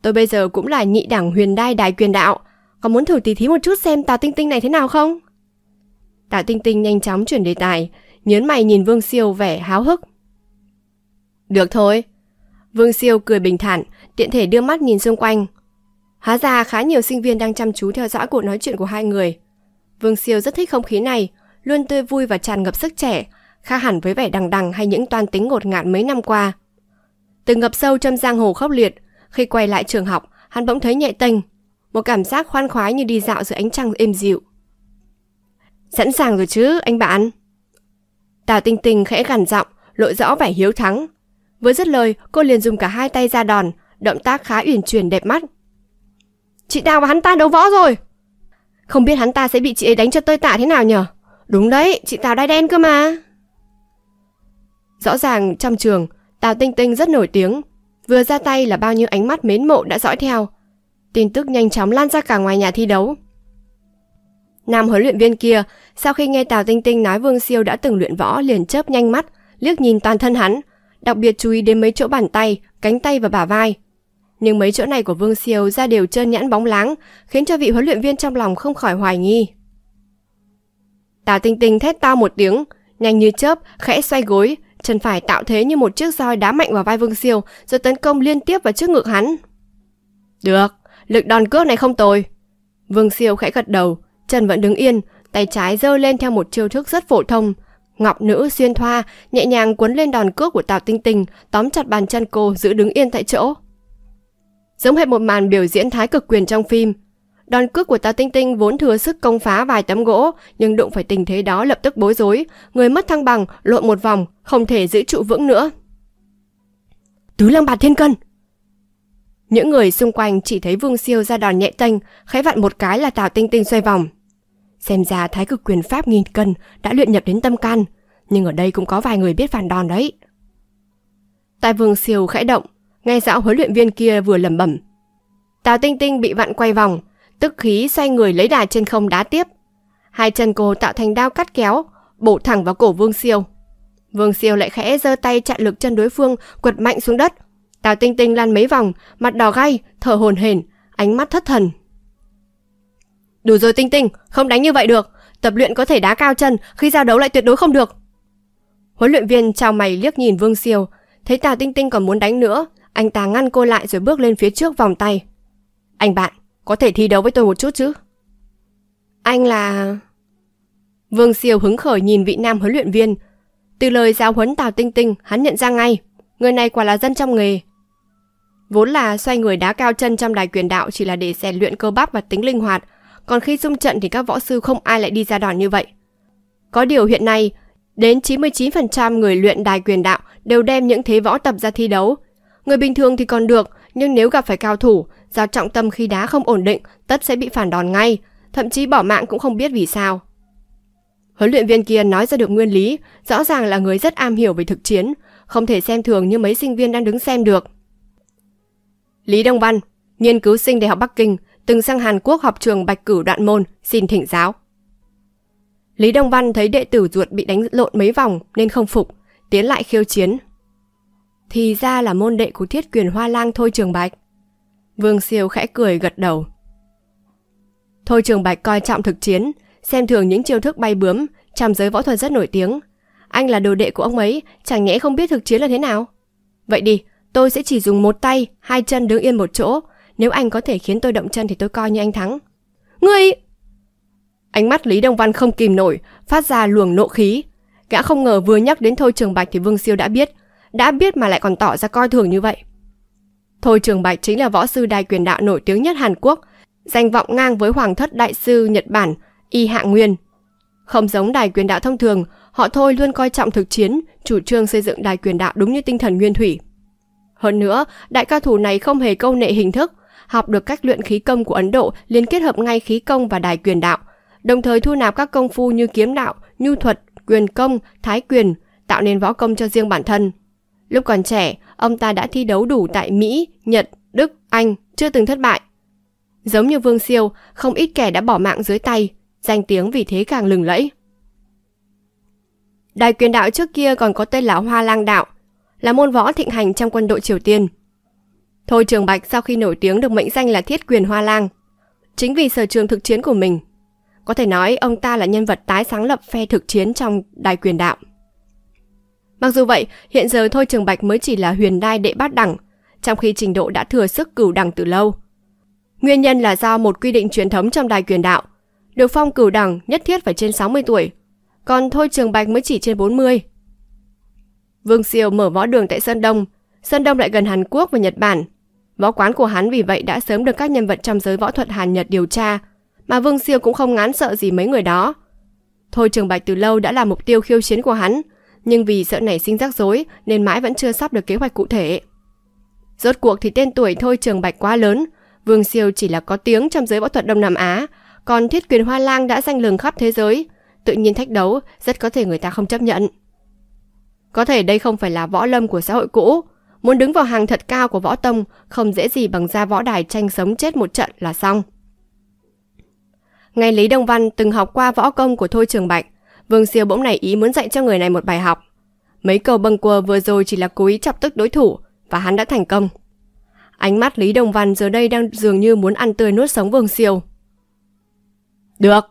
Tôi bây giờ cũng là nhị đẳng huyền đai đại quyền đạo, có muốn thử tí thí một chút xem Tào Tinh Tinh này thế nào không? Tào Tinh Tinh nhanh chóng chuyển đề tài, nhớn mày nhìn Vương Siêu vẻ háo hức được thôi. Vương Siêu cười bình thản, tiện thể đưa mắt nhìn xung quanh. Hóa ra khá nhiều sinh viên đang chăm chú theo dõi cuộc nói chuyện của hai người. Vương Siêu rất thích không khí này, luôn tươi vui và tràn ngập sức trẻ, khác hẳn với vẻ đằng đằng hay những toan tính ngột ngạt mấy năm qua. Từng ngập sâu trong giang hồ khốc liệt, khi quay lại trường học, hắn bỗng thấy nhẹ tênh, một cảm giác khoan khoái như đi dạo giữa ánh trăng êm dịu. Sẵn sàng rồi chứ, anh bạn. Tào Tinh Tinh khẽ gằn giọng, lộ rõ vẻ hiếu thắng, với dứt lời, cô liền dùng cả hai tay ra đòn, động tác khá uyển chuyển đẹp mắt. Chị Đào và hắn ta đấu võ rồi. Không biết hắn ta sẽ bị chị ấy đánh cho tơi tả thế nào nhở? Đúng đấy, chị Tào đai đen cơ mà. Rõ ràng trong trường, Tào Tinh Tinh rất nổi tiếng. Vừa ra tay là bao nhiêu ánh mắt mến mộ đã dõi theo. Tin tức nhanh chóng lan ra cả ngoài nhà thi đấu. Nam huấn luyện viên kia, sau khi nghe Tào Tinh Tinh nói Vương Siêu đã từng luyện võ liền chớp nhanh mắt, liếc nhìn toàn thân hắn, đặc biệt chú ý đến mấy chỗ bàn tay, cánh tay và bả vai. Nhưng mấy chỗ này của Vương Siêu ra đều trơn nhãn bóng láng, khiến cho vị huấn luyện viên trong lòng không khỏi hoài nghi. Tà Tinh Tinh thét to một tiếng, nhanh như chớp, khẽ xoay gối, chân phải tạo thế như một chiếc roi đá mạnh vào vai Vương Siêu, rồi tấn công liên tiếp vào trước ngực hắn. Được, lực đòn cước này không tồi. Vương Siêu khẽ gật đầu, chân vẫn đứng yên, tay trái giơ lên theo một chiêu thức rất phổ thông, Ngọc nữ xuyên thoa, nhẹ nhàng cuốn lên đòn cước của Tào Tinh Tinh, tóm chặt bàn chân cô giữ đứng yên tại chỗ. Giống hệt một màn biểu diễn thái cực quyền trong phim. Đòn cước của Tào Tinh Tinh vốn thừa sức công phá vài tấm gỗ, nhưng đụng phải tình thế đó lập tức bối rối, người mất thăng bằng, lộn một vòng, không thể giữ trụ vững nữa. Tứ lăng bạt thiên cân! Những người xung quanh chỉ thấy Vương Siêu ra đòn nhẹ tênh, khẽ vặn một cái là Tào Tinh Tinh xoay vòng. Xem ra thái cực quyền pháp nghìn cân đã luyện nhập đến tâm can, nhưng ở đây cũng có vài người biết phản đòn đấy. Tại vương siêu khẽ động, ngay dạo huấn luyện viên kia vừa lẩm bẩm. Tào Tinh Tinh bị vặn quay vòng, tức khí xoay người lấy đà trên không đá tiếp. Hai chân cô tạo thành đao cắt kéo, bổ thẳng vào cổ Vương Siêu. Vương Siêu lại khẽ giơ tay chặn lực chân đối phương, quật mạnh xuống đất. Tào Tinh Tinh lăn mấy vòng, mặt đỏ gay, thở hồn hển, ánh mắt thất thần. Đủ rồi Tinh Tinh, không đánh như vậy được. Tập luyện có thể đá cao chân, khi giao đấu lại tuyệt đối không được. Huấn luyện viên chào mày liếc nhìn Vương Siêu, thấy Tào Tinh Tinh còn muốn đánh nữa, anh ta ngăn cô lại rồi bước lên phía trước vòng tay. Anh bạn, có thể thi đấu với tôi một chút chứ? Anh là... Vương Siêu hứng khởi nhìn vị nam huấn luyện viên. Từ lời giáo huấn Tào Tinh Tinh, hắn nhận ra ngay, người này quả là dân trong nghề. Vốn là xoay người đá cao chân trong đài quyền đạo chỉ là để rèn luyện cơ bắp và tính linh hoạt, còn khi xung trận thì các võ sư không ai lại đi ra đòn như vậy. Có điều hiện nay, đến 99% người luyện đài quyền đạo đều đem những thế võ tập ra thi đấu. Người bình thường thì còn được, nhưng nếu gặp phải cao thủ, do trọng tâm khi đá không ổn định, tất sẽ bị phản đòn ngay, thậm chí bỏ mạng cũng không biết vì sao. Huấn luyện viên kia nói ra được nguyên lý, rõ ràng là người rất am hiểu về thực chiến, không thể xem thường như mấy sinh viên đang đứng xem được. Lý Đông Văn, nghiên cứu sinh Đại học Bắc Kinh, từng sang Hàn Quốc học trường Bạch Cử Đoạn Môn, xin thỉnh giáo. Lý Đông Văn thấy đệ tử ruột bị đánh lộn mấy vòng nên không phục, tiến lại khiêu chiến. Thì ra là môn đệ của thiết quyền hoa lang Thôi Trường Bạch. Vương Siêu khẽ cười gật đầu. Thôi Trường Bạch coi trọng thực chiến, xem thường những chiêu thức bay bướm, trong giới võ thuật rất nổi tiếng. Anh là đồ đệ của ông ấy, chẳng nhẽ không biết thực chiến là thế nào? Vậy đi, tôi sẽ chỉ dùng một tay, hai chân đứng yên một chỗ, nếu anh có thể khiến tôi động chân thì tôi coi như anh thắng. Ngươi... Ánh mắt Lý Đông Văn không kìm nổi, phát ra luồng nộ khí. Gã không ngờ vừa nhắc đến Thôi Trường Bạch thì Vương Siêu đã biết. Đã biết mà lại còn tỏ ra coi thường như vậy. Thôi Trường Bạch chính là võ sư đài quyền đạo nổi tiếng nhất Hàn Quốc, danh vọng ngang với Hoàng thất đại sư Nhật Bản, Y Hạ Nguyên. Không giống đài quyền đạo thông thường, họ Thôi luôn coi trọng thực chiến, chủ trương xây dựng đài quyền đạo đúng như tinh thần nguyên thủy. Hơn nữa, đại ca thủ này không hề câu nệ hình thức, học được cách luyện khí công của Ấn Độ liên kết hợp ngay khí công và đài quyền đạo, đồng thời thu nạp các công phu như kiếm đạo, nhu thuật, quyền công, thái quyền, tạo nên võ công cho riêng bản thân. Lúc còn trẻ, ông ta đã thi đấu đủ tại Mỹ, Nhật, Đức, Anh, chưa từng thất bại. Giống như Vương Siêu, không ít kẻ đã bỏ mạng dưới tay, danh tiếng vì thế càng lừng lẫy. Đài quyền đạo trước kia còn có tên là Hoa Lang Đạo, là môn võ thịnh hành trong quân đội Triều Tiên. Thôi Trường Bạch sau khi nổi tiếng được mệnh danh là Thiết Quyền Hoa Lang, chính vì sở trường thực chiến của mình, có thể nói ông ta là nhân vật tái sáng lập phe thực chiến trong đài quyền đạo. Mặc dù vậy, hiện giờ Thôi Trường Bạch mới chỉ là huyền đai đệ bát đẳng, trong khi trình độ đã thừa sức cửu đẳng từ lâu. Nguyên nhân là do một quy định truyền thống trong đài quyền đạo, được phong cửu đẳng nhất thiết phải trên 60 tuổi, còn Thôi Trường Bạch mới chỉ trên 40. Vương Siêu mở võ đường tại Sơn Đông, Sơn Đông lại gần Hàn Quốc và Nhật Bản – Võ quán của hắn vì vậy đã sớm được các nhân vật trong giới võ thuật Hàn Nhật điều tra, mà Vương Siêu cũng không ngán sợ gì mấy người đó. Thôi Trường Bạch từ lâu đã là mục tiêu khiêu chiến của hắn, nhưng vì sợ nảy sinh rắc rối nên mãi vẫn chưa sắp được kế hoạch cụ thể. Rốt cuộc thì tên tuổi Thôi Trường Bạch quá lớn, Vương Siêu chỉ là có tiếng trong giới võ thuật Đông Nam Á, còn Thiết Quyền Hoa Lang đã danh lừng khắp thế giới, tự nhiên thách đấu rất có thể người ta không chấp nhận. Có thể đây không phải là võ lâm của xã hội cũ, Muốn đứng vào hàng thật cao của võ tông không dễ gì bằng ra võ đài tranh sống chết một trận là xong. ngày Lý Đông Văn từng học qua võ công của Thôi Trường Bạch, Vương Siêu bỗng này ý muốn dạy cho người này một bài học. Mấy cầu bâng quơ vừa rồi chỉ là cố ý chọc tức đối thủ và hắn đã thành công. Ánh mắt Lý đông Văn giờ đây đang dường như muốn ăn tươi nuốt sống Vương Siêu. Được.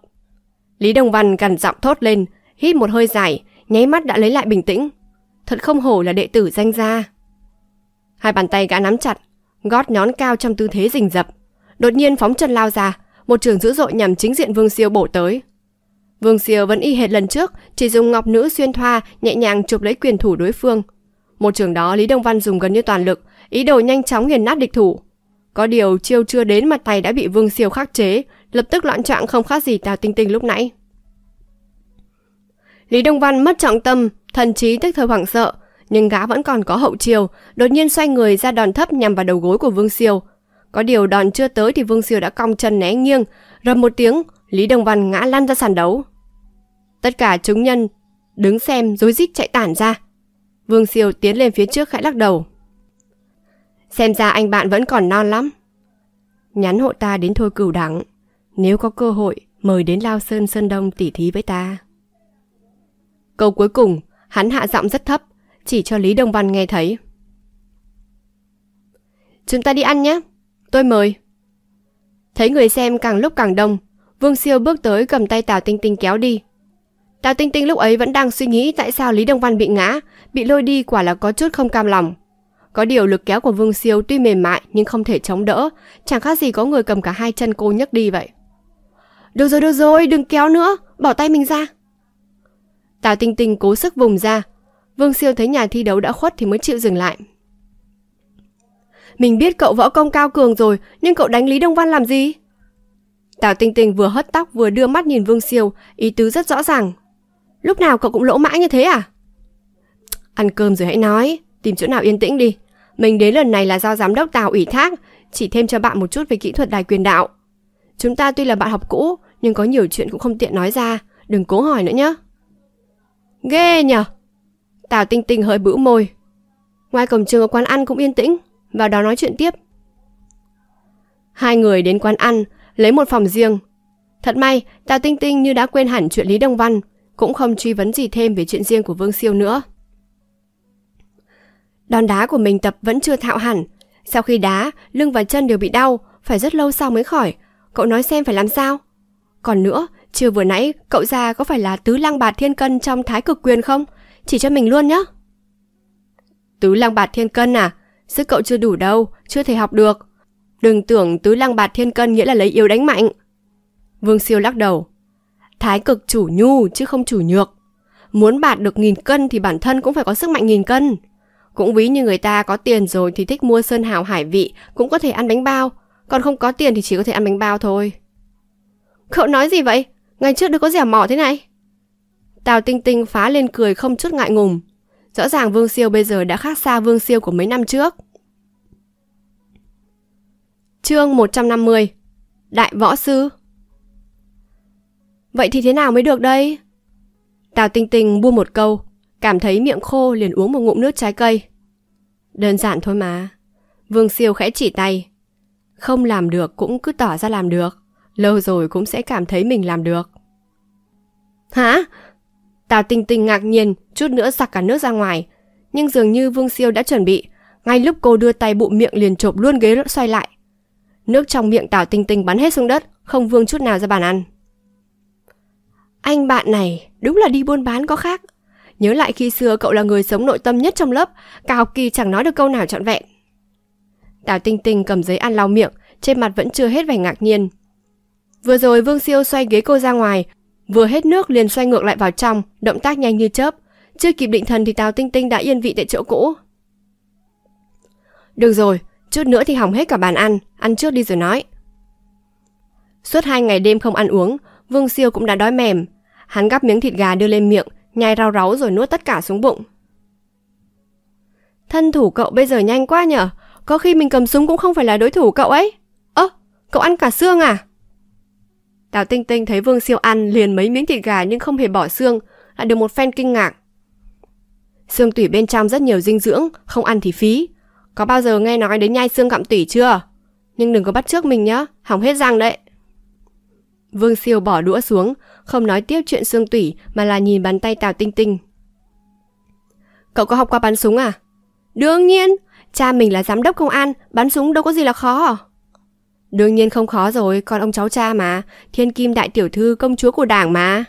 Lý đông Văn gằn giọng thốt lên, hít một hơi dài, nháy mắt đã lấy lại bình tĩnh. Thật không hổ là đệ tử danh gia. Hai bàn tay gã nắm chặt, gót nhón cao trong tư thế rình rập. Đột nhiên phóng chân lao ra, một trường dữ dội nhằm chính diện Vương Siêu bổ tới. Vương Siêu vẫn y hệt lần trước, chỉ dùng ngọc nữ xuyên thoa nhẹ nhàng chụp lấy quyền thủ đối phương. Một trường đó Lý Đông Văn dùng gần như toàn lực, ý đồ nhanh chóng nghiền nát địch thủ. Có điều chiêu chưa đến mà tay đã bị Vương Siêu khắc chế, lập tức loạn trạng không khác gì Tào Tinh Tinh lúc nãy. Lý Đông Văn mất trọng tâm, thần trí tức thời hoảng sợ, nhưng gã vẫn còn có hậu chiều, đột nhiên xoay người ra đòn thấp nhằm vào đầu gối của Vương Siêu. Có điều đòn chưa tới thì Vương Siêu đã cong chân né nghiêng, rầm một tiếng, Lý Đồng Văn ngã lăn ra sàn đấu. Tất cả chúng nhân đứng xem rối rít chạy tản ra. Vương Siêu tiến lên phía trước khẽ lắc đầu. Xem ra anh bạn vẫn còn non lắm. Nhắn hộ ta đến thôi cửu đẳng. Nếu có cơ hội, mời đến Lao Sơn Sơn Đông tỉ thí với ta. Câu cuối cùng, hắn hạ giọng rất thấp, chỉ cho Lý Đông Văn nghe thấy. Chúng ta đi ăn nhé, tôi mời. Thấy người xem càng lúc càng đông, Vương Siêu bước tới cầm tay Tào Tinh Tinh kéo đi. Tào Tinh Tinh lúc ấy vẫn đang suy nghĩ tại sao Lý Đông Văn bị ngã, bị lôi đi quả là có chút không cam lòng. Có điều lực kéo của Vương Siêu tuy mềm mại nhưng không thể chống đỡ, chẳng khác gì có người cầm cả hai chân cô nhấc đi vậy. Được rồi, được rồi, đừng kéo nữa, bỏ tay mình ra. Tào Tinh Tinh cố sức vùng ra, Vương Siêu thấy nhà thi đấu đã khuất thì mới chịu dừng lại. Mình biết cậu võ công cao cường rồi, nhưng cậu đánh Lý Đông Văn làm gì? Tào Tinh Tinh vừa hất tóc vừa đưa mắt nhìn Vương Siêu, ý tứ rất rõ ràng. Lúc nào cậu cũng lỗ mãng như thế à? Ăn cơm rồi hãy nói, tìm chỗ nào yên tĩnh đi. Mình đến lần này là do giám đốc Tào ủy thác, chỉ thêm cho bạn một chút về kỹ thuật đài quyền đạo. Chúng ta tuy là bạn học cũ, nhưng có nhiều chuyện cũng không tiện nói ra, đừng cố hỏi nữa nhé. Ghê nhở, Tào Tinh Tinh hơi bĩu môi. Ngoài cổng trường ở quán ăn cũng yên tĩnh, vào đó nói chuyện tiếp. Hai người đến quán ăn, lấy một phòng riêng. Thật may, Tào Tinh Tinh như đã quên hẳn chuyện Lý Đông Văn, cũng không truy vấn gì thêm về chuyện riêng của Vương Siêu nữa. Đòn đá của mình tập vẫn chưa thạo hẳn. Sau khi đá, lưng và chân đều bị đau, phải rất lâu sau mới khỏi. Cậu nói xem phải làm sao? Còn nữa, chưa vừa nãy, cậu già có phải là tứ lăng bạt thiên cân trong thái cực quyền không? chỉ cho mình luôn nhé. Tứ lăng bạt thiên cân à? Sức cậu chưa đủ đâu, chưa thể học được. Đừng tưởng tứ lăng bạt thiên cân nghĩa là lấy yếu đánh mạnh. Vương siêu lắc đầu. Thái cực chủ nhu chứ không chủ nhược. Muốn bạt được nghìn cân thì bản thân cũng phải có sức mạnh nghìn cân. Cũng ví như người ta có tiền rồi thì thích mua sơn hào hải vị, cũng có thể ăn bánh bao. Còn không có tiền thì chỉ có thể ăn bánh bao thôi. Cậu nói gì vậy? Ngày trước đâu có dẻo mỏ thế này. Tào Tinh Tinh phá lên cười không chút ngại ngùng. Rõ ràng Vương Siêu bây giờ đã khác xa Vương Siêu của mấy năm trước. Chương 150 Đại Võ Sư Vậy thì thế nào mới được đây? Tào Tinh Tinh buông một câu, cảm thấy miệng khô liền uống một ngụm nước trái cây. Đơn giản thôi mà. Vương Siêu khẽ chỉ tay. Không làm được cũng cứ tỏ ra làm được. Lâu rồi cũng sẽ cảm thấy mình làm được. Hả? Tào Tinh Tinh ngạc nhiên, chút nữa sặc cả nước ra ngoài. Nhưng dường như Vương Siêu đã chuẩn bị, ngay lúc cô đưa tay bụng miệng liền chộp luôn ghế xoay lại. Nước trong miệng Tào Tinh Tinh bắn hết xuống đất, không vương chút nào ra bàn ăn. Anh bạn này đúng là đi buôn bán có khác. Nhớ lại khi xưa cậu là người sống nội tâm nhất trong lớp, cả học kỳ chẳng nói được câu nào trọn vẹn. Tào Tinh Tinh cầm giấy ăn lau miệng, trên mặt vẫn chưa hết vẻ ngạc nhiên. Vừa rồi Vương Siêu xoay ghế cô ra ngoài, Vừa hết nước liền xoay ngược lại vào trong, động tác nhanh như chớp. Chưa kịp định thần thì Tào Tinh Tinh đã yên vị tại chỗ cũ. Được rồi, chút nữa thì hỏng hết cả bàn ăn, ăn trước đi rồi nói. Suốt hai ngày đêm không ăn uống, Vương Siêu cũng đã đói mềm. Hắn gắp miếng thịt gà đưa lên miệng, nhai rau ráu rồi nuốt tất cả xuống bụng. Thân thủ cậu bây giờ nhanh quá nhở, có khi mình cầm súng cũng không phải là đối thủ cậu ấy. Ơ, cậu ăn cả xương à? Đào Tinh Tinh thấy Vương Siêu ăn liền mấy miếng thịt gà nhưng không hề bỏ xương, lại được một phen kinh ngạc. Xương tủy bên trong rất nhiều dinh dưỡng, không ăn thì phí. Có bao giờ nghe nói đến nhai xương gặm tủy chưa? Nhưng đừng có bắt trước mình nhé, hỏng hết răng đấy. Vương Siêu bỏ đũa xuống, không nói tiếp chuyện xương tủy mà là nhìn bàn tay Tào Tinh Tinh. Cậu có học qua bắn súng à? Đương nhiên, cha mình là giám đốc công an, bắn súng đâu có gì là khó à? Đương nhiên không khó rồi, con ông cháu cha mà, thiên kim đại tiểu thư công chúa của đảng mà.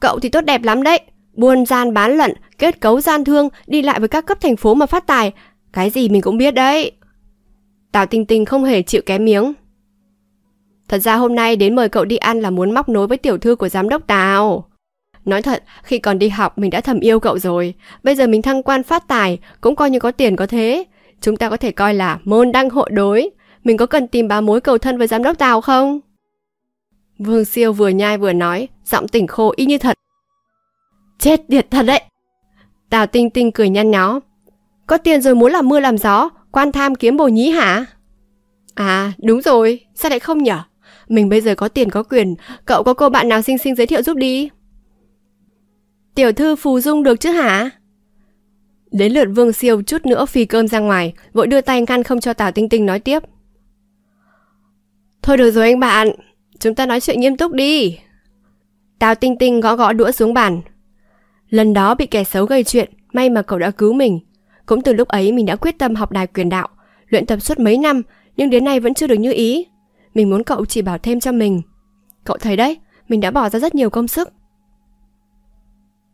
Cậu thì tốt đẹp lắm đấy, buôn gian bán lận, kết cấu gian thương, đi lại với các cấp thành phố mà phát tài, cái gì mình cũng biết đấy. Tào Tinh Tinh không hề chịu kém miếng. Thật ra hôm nay đến mời cậu đi ăn là muốn móc nối với tiểu thư của giám đốc Tào. Nói thật, khi còn đi học mình đã thầm yêu cậu rồi. Bây giờ mình thăng quan phát tài, cũng coi như có tiền có thế. Chúng ta có thể coi là môn đăng hộ đối mình có cần tìm bà mối cầu thân với giám đốc Tào không? Vương Siêu vừa nhai vừa nói, giọng tỉnh khô y như thật. Chết điệt thật đấy! Tào Tinh Tinh cười nhăn nhó. Có tiền rồi muốn làm mưa làm gió, quan tham kiếm bồ nhí hả? À, đúng rồi, sao lại không nhở? Mình bây giờ có tiền có quyền, cậu có cô bạn nào xinh xinh giới thiệu giúp đi? Tiểu thư Phù Dung được chứ hả? Đến lượt Vương Siêu chút nữa phì cơm ra ngoài, vội đưa tay ngăn không cho Tào Tinh Tinh nói tiếp. Thôi được rồi anh bạn, chúng ta nói chuyện nghiêm túc đi. Tao tinh tinh gõ gõ đũa xuống bàn. Lần đó bị kẻ xấu gây chuyện, may mà cậu đã cứu mình. Cũng từ lúc ấy mình đã quyết tâm học đài quyền đạo, luyện tập suốt mấy năm, nhưng đến nay vẫn chưa được như ý. Mình muốn cậu chỉ bảo thêm cho mình. Cậu thấy đấy, mình đã bỏ ra rất nhiều công sức.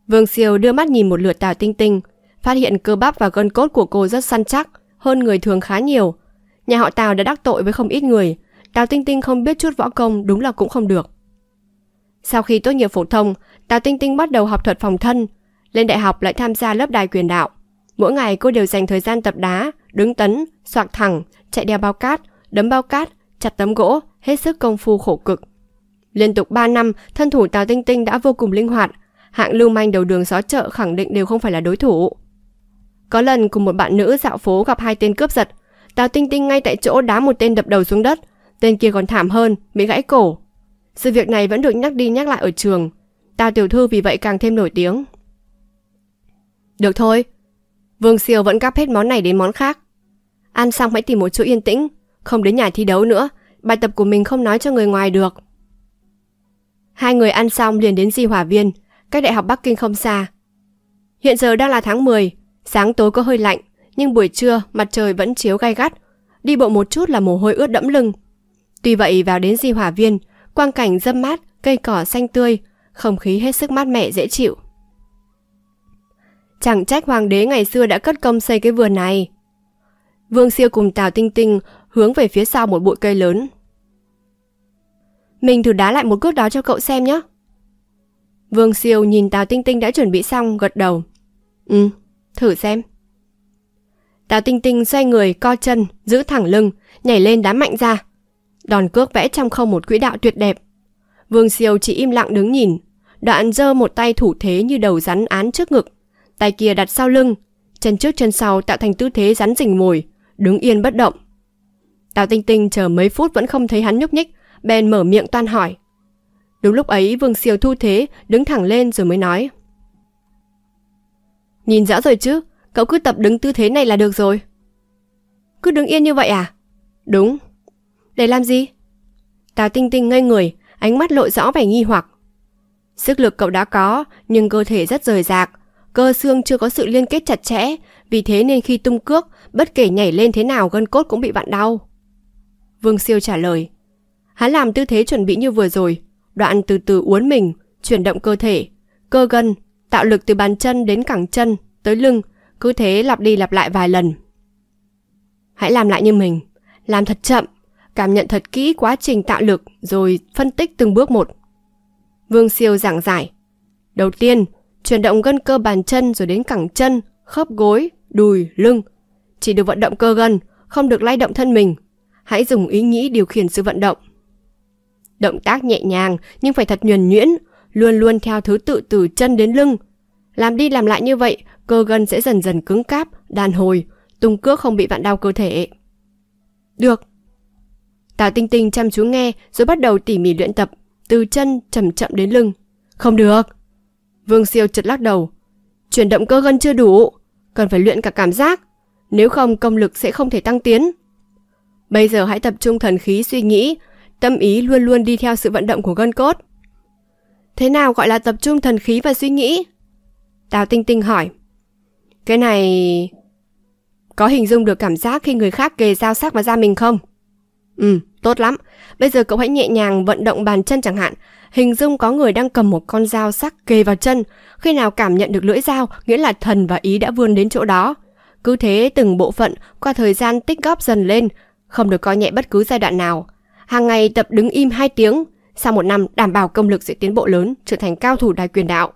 Vương Siêu đưa mắt nhìn một lượt Tào Tinh Tinh, phát hiện cơ bắp và gân cốt của cô rất săn chắc, hơn người thường khá nhiều. Nhà họ Tào đã đắc tội với không ít người, Tào Tinh Tinh không biết chút võ công đúng là cũng không được. Sau khi tốt nghiệp phổ thông, Tào Tinh Tinh bắt đầu học thuật phòng thân, lên đại học lại tham gia lớp đài quyền đạo. Mỗi ngày cô đều dành thời gian tập đá, đứng tấn, soạc thẳng, chạy đeo bao cát, đấm bao cát, chặt tấm gỗ, hết sức công phu khổ cực. Liên tục 3 năm, thân thủ Tào Tinh Tinh đã vô cùng linh hoạt, hạng lưu manh đầu đường xó chợ khẳng định đều không phải là đối thủ. Có lần cùng một bạn nữ dạo phố gặp hai tên cướp giật, Tào Tinh Tinh ngay tại chỗ đá một tên đập đầu xuống đất, Tên kia còn thảm hơn, bị gãy cổ. Sự việc này vẫn được nhắc đi nhắc lại ở trường. Tào tiểu thư vì vậy càng thêm nổi tiếng. Được thôi. Vương Siêu vẫn cắp hết món này đến món khác. Ăn xong hãy tìm một chỗ yên tĩnh, không đến nhà thi đấu nữa. Bài tập của mình không nói cho người ngoài được. Hai người ăn xong liền đến Di Hòa Viên, cách Đại học Bắc Kinh không xa. Hiện giờ đang là tháng 10, sáng tối có hơi lạnh, nhưng buổi trưa mặt trời vẫn chiếu gay gắt. Đi bộ một chút là mồ hôi ướt đẫm lưng, Tuy vậy vào đến di hỏa viên, quang cảnh dâm mát, cây cỏ xanh tươi, không khí hết sức mát mẻ dễ chịu. Chẳng trách hoàng đế ngày xưa đã cất công xây cái vườn này. Vương Siêu cùng Tào Tinh Tinh hướng về phía sau một bụi cây lớn. Mình thử đá lại một cước đó cho cậu xem nhé. Vương Siêu nhìn Tào Tinh Tinh đã chuẩn bị xong gật đầu. Ừ, thử xem. Tào Tinh Tinh xoay người co chân, giữ thẳng lưng, nhảy lên đá mạnh ra, Đòn cước vẽ trong không một quỹ đạo tuyệt đẹp. Vương Siêu chỉ im lặng đứng nhìn, đoạn giơ một tay thủ thế như đầu rắn án trước ngực, tay kia đặt sau lưng, chân trước chân sau tạo thành tư thế rắn rình mồi, đứng yên bất động. Tào Tinh Tinh chờ mấy phút vẫn không thấy hắn nhúc nhích, bèn mở miệng toan hỏi. Đúng lúc ấy Vương Siêu thu thế, đứng thẳng lên rồi mới nói. Nhìn rõ rồi chứ, cậu cứ tập đứng tư thế này là được rồi. Cứ đứng yên như vậy à? Đúng. Để làm gì? Tào tinh tinh ngây người, ánh mắt lộ rõ vẻ nghi hoặc. Sức lực cậu đã có, nhưng cơ thể rất rời rạc. Cơ xương chưa có sự liên kết chặt chẽ, vì thế nên khi tung cước, bất kể nhảy lên thế nào gân cốt cũng bị vặn đau. Vương Siêu trả lời. Hắn làm tư thế chuẩn bị như vừa rồi, đoạn từ từ uốn mình, chuyển động cơ thể, cơ gân, tạo lực từ bàn chân đến cẳng chân, tới lưng, cứ thế lặp đi lặp lại vài lần. Hãy làm lại như mình, làm thật chậm, cảm nhận thật kỹ quá trình tạo lực rồi phân tích từng bước một. Vương Siêu giảng giải. Đầu tiên, chuyển động gân cơ bàn chân rồi đến cẳng chân, khớp gối, đùi, lưng. Chỉ được vận động cơ gân, không được lay động thân mình. Hãy dùng ý nghĩ điều khiển sự vận động. Động tác nhẹ nhàng nhưng phải thật nhuần nhuyễn, luôn luôn theo thứ tự từ chân đến lưng. Làm đi làm lại như vậy, cơ gân sẽ dần dần cứng cáp, đàn hồi, tung cước không bị vạn đau cơ thể. Được, Tào Tinh Tinh chăm chú nghe rồi bắt đầu tỉ mỉ luyện tập, từ chân chậm chậm đến lưng. Không được. Vương Siêu chật lắc đầu. Chuyển động cơ gân chưa đủ, cần phải luyện cả cảm giác, nếu không công lực sẽ không thể tăng tiến. Bây giờ hãy tập trung thần khí suy nghĩ, tâm ý luôn luôn đi theo sự vận động của gân cốt. Thế nào gọi là tập trung thần khí và suy nghĩ? Tào Tinh Tinh hỏi. Cái này... Có hình dung được cảm giác khi người khác kề dao sắc vào da mình không? Ừ, tốt lắm. Bây giờ cậu hãy nhẹ nhàng vận động bàn chân chẳng hạn. Hình dung có người đang cầm một con dao sắc kề vào chân. Khi nào cảm nhận được lưỡi dao, nghĩa là thần và ý đã vươn đến chỗ đó. Cứ thế từng bộ phận qua thời gian tích góp dần lên, không được coi nhẹ bất cứ giai đoạn nào. Hàng ngày tập đứng im 2 tiếng, sau một năm đảm bảo công lực sẽ tiến bộ lớn, trở thành cao thủ đại quyền đạo.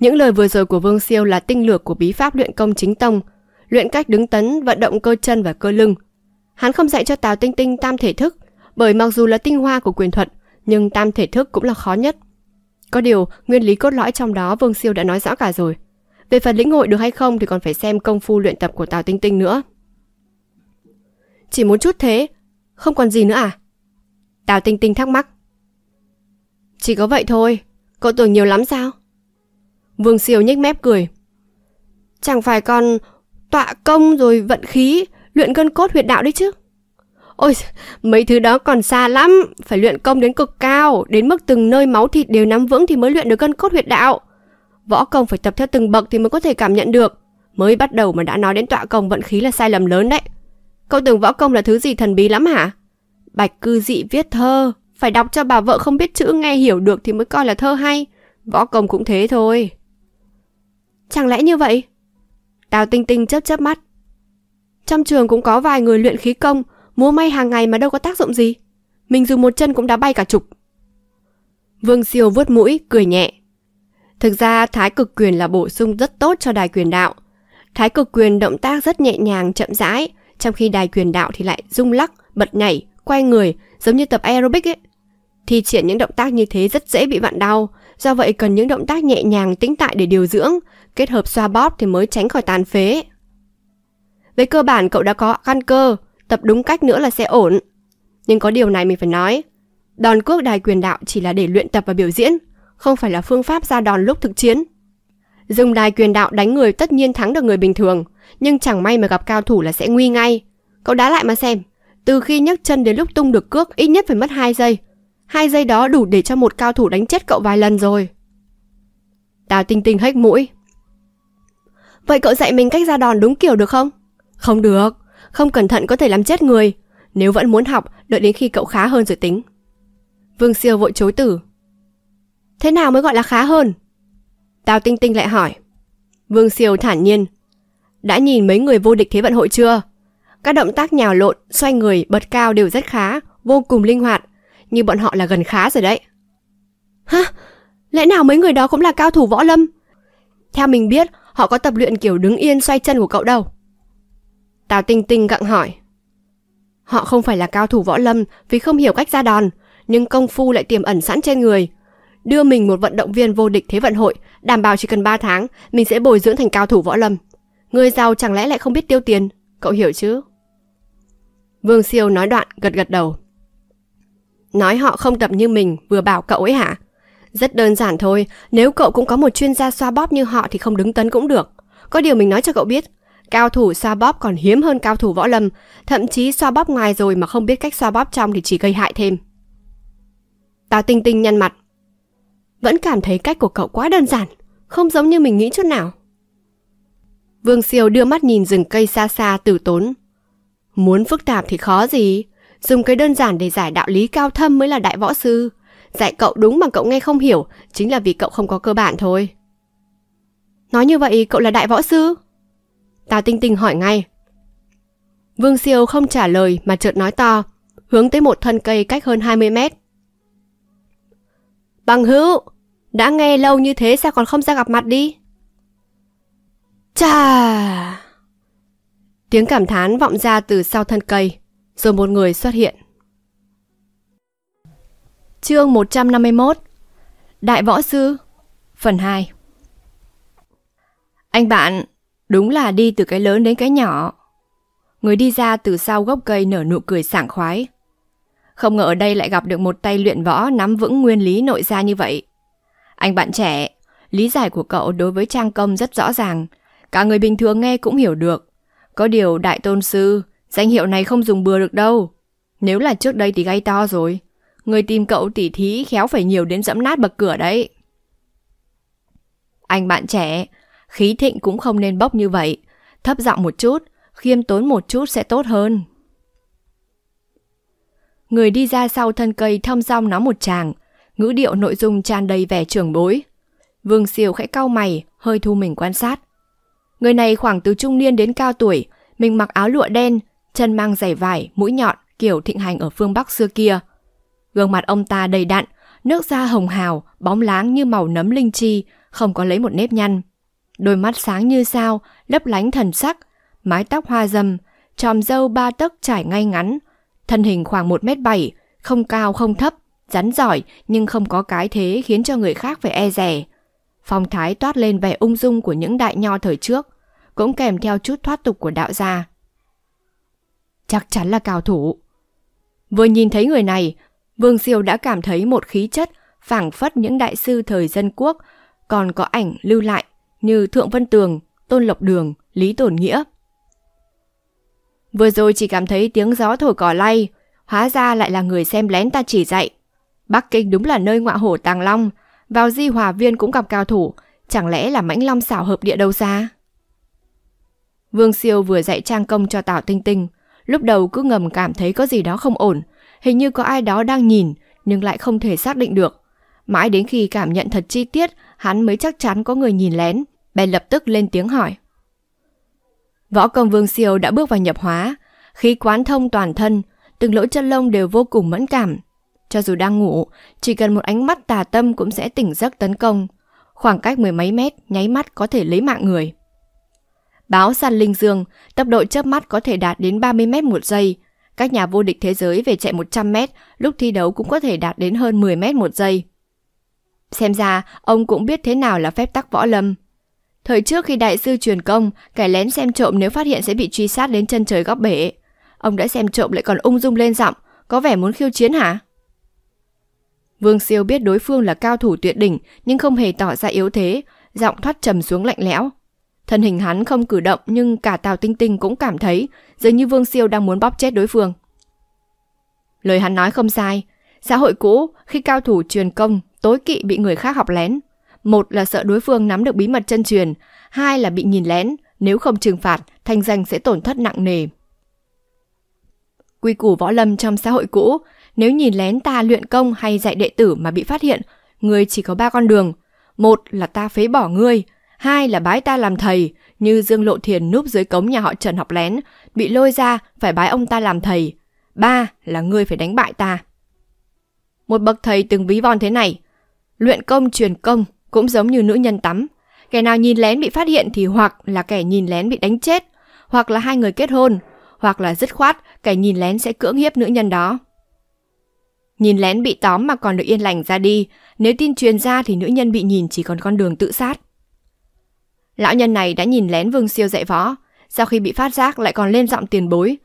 Những lời vừa rồi của Vương Siêu là tinh lược của bí pháp luyện công chính tông, luyện cách đứng tấn, vận động cơ chân và cơ lưng, Hắn không dạy cho Tào Tinh Tinh tam thể thức, bởi mặc dù là tinh hoa của quyền thuật, nhưng tam thể thức cũng là khó nhất. Có điều, nguyên lý cốt lõi trong đó Vương Siêu đã nói rõ cả rồi. Về phần lĩnh hội được hay không thì còn phải xem công phu luyện tập của Tào Tinh Tinh nữa. Chỉ muốn chút thế, không còn gì nữa à? Tào Tinh Tinh thắc mắc. Chỉ có vậy thôi, cậu tưởng nhiều lắm sao? Vương Siêu nhếch mép cười. Chẳng phải còn tọa công rồi vận khí, luyện gân cốt huyệt đạo đấy chứ. Ôi, mấy thứ đó còn xa lắm, phải luyện công đến cực cao, đến mức từng nơi máu thịt đều nắm vững thì mới luyện được gân cốt huyệt đạo. Võ công phải tập theo từng bậc thì mới có thể cảm nhận được. Mới bắt đầu mà đã nói đến tọa công vận khí là sai lầm lớn đấy. Cậu tưởng võ công là thứ gì thần bí lắm hả? Bạch cư dị viết thơ, phải đọc cho bà vợ không biết chữ nghe hiểu được thì mới coi là thơ hay. Võ công cũng thế thôi. Chẳng lẽ như vậy? Tào Tinh Tinh chớp chớp mắt. Trong trường cũng có vài người luyện khí công, múa may hàng ngày mà đâu có tác dụng gì. Mình dùng một chân cũng đã bay cả chục. Vương Siêu vuốt mũi, cười nhẹ. Thực ra thái cực quyền là bổ sung rất tốt cho đài quyền đạo. Thái cực quyền động tác rất nhẹ nhàng, chậm rãi, trong khi đài quyền đạo thì lại rung lắc, bật nhảy, quay người, giống như tập aerobic ấy. thì triển những động tác như thế rất dễ bị bạn đau, do vậy cần những động tác nhẹ nhàng tĩnh tại để điều dưỡng, kết hợp xoa bóp thì mới tránh khỏi tàn phế. Về cơ bản cậu đã có căn cơ, tập đúng cách nữa là sẽ ổn. Nhưng có điều này mình phải nói. Đòn cước đài quyền đạo chỉ là để luyện tập và biểu diễn, không phải là phương pháp ra đòn lúc thực chiến. Dùng đài quyền đạo đánh người tất nhiên thắng được người bình thường, nhưng chẳng may mà gặp cao thủ là sẽ nguy ngay. Cậu đá lại mà xem, từ khi nhấc chân đến lúc tung được cước ít nhất phải mất 2 giây. 2 giây đó đủ để cho một cao thủ đánh chết cậu vài lần rồi. Tào Tinh Tinh hếch mũi. Vậy cậu dạy mình cách ra đòn đúng kiểu được không? Không được, không cẩn thận có thể làm chết người. Nếu vẫn muốn học, đợi đến khi cậu khá hơn rồi tính. Vương Siêu vội chối tử. Thế nào mới gọi là khá hơn? Tào Tinh Tinh lại hỏi. Vương Siêu thản nhiên. Đã nhìn mấy người vô địch Thế vận hội chưa? Các động tác nhào lộn, xoay người, bật cao đều rất khá, vô cùng linh hoạt. Như bọn họ là gần khá rồi đấy. Hả? Lẽ nào mấy người đó cũng là cao thủ võ lâm? Theo mình biết, họ có tập luyện kiểu đứng yên xoay chân của cậu đâu. Tào Tinh Tinh gặng hỏi. Họ không phải là cao thủ võ lâm vì không hiểu cách ra đòn, nhưng công phu lại tiềm ẩn sẵn trên người. Đưa mình một vận động viên vô địch Thế vận hội, đảm bảo chỉ cần 3 tháng, mình sẽ bồi dưỡng thành cao thủ võ lâm. Người giàu chẳng lẽ lại không biết tiêu tiền, cậu hiểu chứ? Vương Siêu nói đoạn gật gật đầu. Nói họ không tập như mình vừa bảo cậu ấy hả? Rất đơn giản thôi, nếu cậu cũng có một chuyên gia xoa bóp như họ thì không đứng tấn cũng được. Có điều mình nói cho cậu biết, Cao thủ xoa bóp còn hiếm hơn cao thủ võ lâm, thậm chí xoa bóp ngoài rồi mà không biết cách xoa bóp trong thì chỉ gây hại thêm. Tào Tinh Tinh nhăn mặt. Vẫn cảm thấy cách của cậu quá đơn giản, không giống như mình nghĩ chút nào. Vương Siêu đưa mắt nhìn rừng cây xa xa tử tốn. Muốn phức tạp thì khó gì, dùng cái đơn giản để giải đạo lý cao thâm mới là đại võ sư. Dạy cậu đúng mà cậu nghe không hiểu, chính là vì cậu không có cơ bản thôi. Nói như vậy cậu là đại võ sư? Tào Tinh Tinh hỏi ngay. Vương Siêu không trả lời mà chợt nói to, hướng tới một thân cây cách hơn 20 mét. Bằng hữu, đã nghe lâu như thế sao còn không ra gặp mặt đi? Chà! Tiếng cảm thán vọng ra từ sau thân cây, rồi một người xuất hiện. Chương 151 Đại Võ Sư Phần 2 Anh bạn, Đúng là đi từ cái lớn đến cái nhỏ. Người đi ra từ sau gốc cây nở nụ cười sảng khoái. Không ngờ ở đây lại gặp được một tay luyện võ nắm vững nguyên lý nội gia như vậy. Anh bạn trẻ, lý giải của cậu đối với trang công rất rõ ràng. Cả người bình thường nghe cũng hiểu được. Có điều đại tôn sư, danh hiệu này không dùng bừa được đâu. Nếu là trước đây thì gây to rồi. Người tìm cậu tỉ thí khéo phải nhiều đến dẫm nát bậc cửa đấy. Anh bạn trẻ, Khí thịnh cũng không nên bốc như vậy. Thấp giọng một chút, khiêm tốn một chút sẽ tốt hơn. Người đi ra sau thân cây thâm rong nó một tràng, ngữ điệu nội dung tràn đầy vẻ trưởng bối. Vương Siêu khẽ cau mày, hơi thu mình quan sát. Người này khoảng từ trung niên đến cao tuổi, mình mặc áo lụa đen, chân mang giày vải, mũi nhọn, kiểu thịnh hành ở phương Bắc xưa kia. Gương mặt ông ta đầy đặn, nước da hồng hào, bóng láng như màu nấm linh chi, không có lấy một nếp nhăn. Đôi mắt sáng như sao, lấp lánh thần sắc, mái tóc hoa dâm, tròm dâu ba tấc trải ngay ngắn, thân hình khoảng 1m7, không cao không thấp, rắn giỏi nhưng không có cái thế khiến cho người khác phải e dè. Phong thái toát lên vẻ ung dung của những đại nho thời trước, cũng kèm theo chút thoát tục của đạo gia. Chắc chắn là cao thủ. Vừa nhìn thấy người này, Vương Siêu đã cảm thấy một khí chất phảng phất những đại sư thời dân quốc còn có ảnh lưu lại như Thượng Vân Tường, Tôn Lộc Đường, Lý Tổn Nghĩa. Vừa rồi chỉ cảm thấy tiếng gió thổi cỏ lay, hóa ra lại là người xem lén ta chỉ dạy. Bắc Kinh đúng là nơi ngọa hổ tàng long, vào di hòa viên cũng gặp cao thủ, chẳng lẽ là mãnh long xảo hợp địa đâu xa? Vương Siêu vừa dạy trang công cho Tào Tinh Tinh, lúc đầu cứ ngầm cảm thấy có gì đó không ổn, hình như có ai đó đang nhìn nhưng lại không thể xác định được. Mãi đến khi cảm nhận thật chi tiết, hắn mới chắc chắn có người nhìn lén bèn lập tức lên tiếng hỏi. Võ công Vương Siêu đã bước vào nhập hóa, khí quán thông toàn thân, từng lỗ chân lông đều vô cùng mẫn cảm. Cho dù đang ngủ, chỉ cần một ánh mắt tà tâm cũng sẽ tỉnh giấc tấn công. Khoảng cách mười mấy mét, nháy mắt có thể lấy mạng người. Báo săn linh dương, tốc độ chớp mắt có thể đạt đến 30 mét một giây. Các nhà vô địch thế giới về chạy 100 mét, lúc thi đấu cũng có thể đạt đến hơn 10 mét một giây. Xem ra, ông cũng biết thế nào là phép tắc võ lâm. Thời trước khi đại sư truyền công, kẻ lén xem trộm nếu phát hiện sẽ bị truy sát đến chân trời góc bể. Ông đã xem trộm lại còn ung dung lên giọng, có vẻ muốn khiêu chiến hả? Vương Siêu biết đối phương là cao thủ tuyệt đỉnh nhưng không hề tỏ ra yếu thế, giọng thoát trầm xuống lạnh lẽo. Thân hình hắn không cử động nhưng cả Tào Tinh Tinh cũng cảm thấy dường như Vương Siêu đang muốn bóp chết đối phương. Lời hắn nói không sai, xã hội cũ khi cao thủ truyền công tối kỵ bị người khác học lén, một là sợ đối phương nắm được bí mật chân truyền, hai là bị nhìn lén, nếu không trừng phạt, thanh danh sẽ tổn thất nặng nề. Quy củ võ lâm trong xã hội cũ, nếu nhìn lén ta luyện công hay dạy đệ tử mà bị phát hiện, người chỉ có ba con đường. Một là ta phế bỏ ngươi, hai là bái ta làm thầy, như Dương Lộ Thiền núp dưới cống nhà họ Trần học lén, bị lôi ra phải bái ông ta làm thầy. Ba là ngươi phải đánh bại ta. Một bậc thầy từng ví von thế này, luyện công truyền công, cũng giống như nữ nhân tắm, kẻ nào nhìn lén bị phát hiện thì hoặc là kẻ nhìn lén bị đánh chết, hoặc là hai người kết hôn, hoặc là dứt khoát kẻ nhìn lén sẽ cưỡng hiếp nữ nhân đó. Nhìn lén bị tóm mà còn được yên lành ra đi, nếu tin truyền ra thì nữ nhân bị nhìn chỉ còn con đường tự sát. Lão nhân này đã nhìn lén Vương Siêu dạy võ, sau khi bị phát giác lại còn lên giọng tiền bối.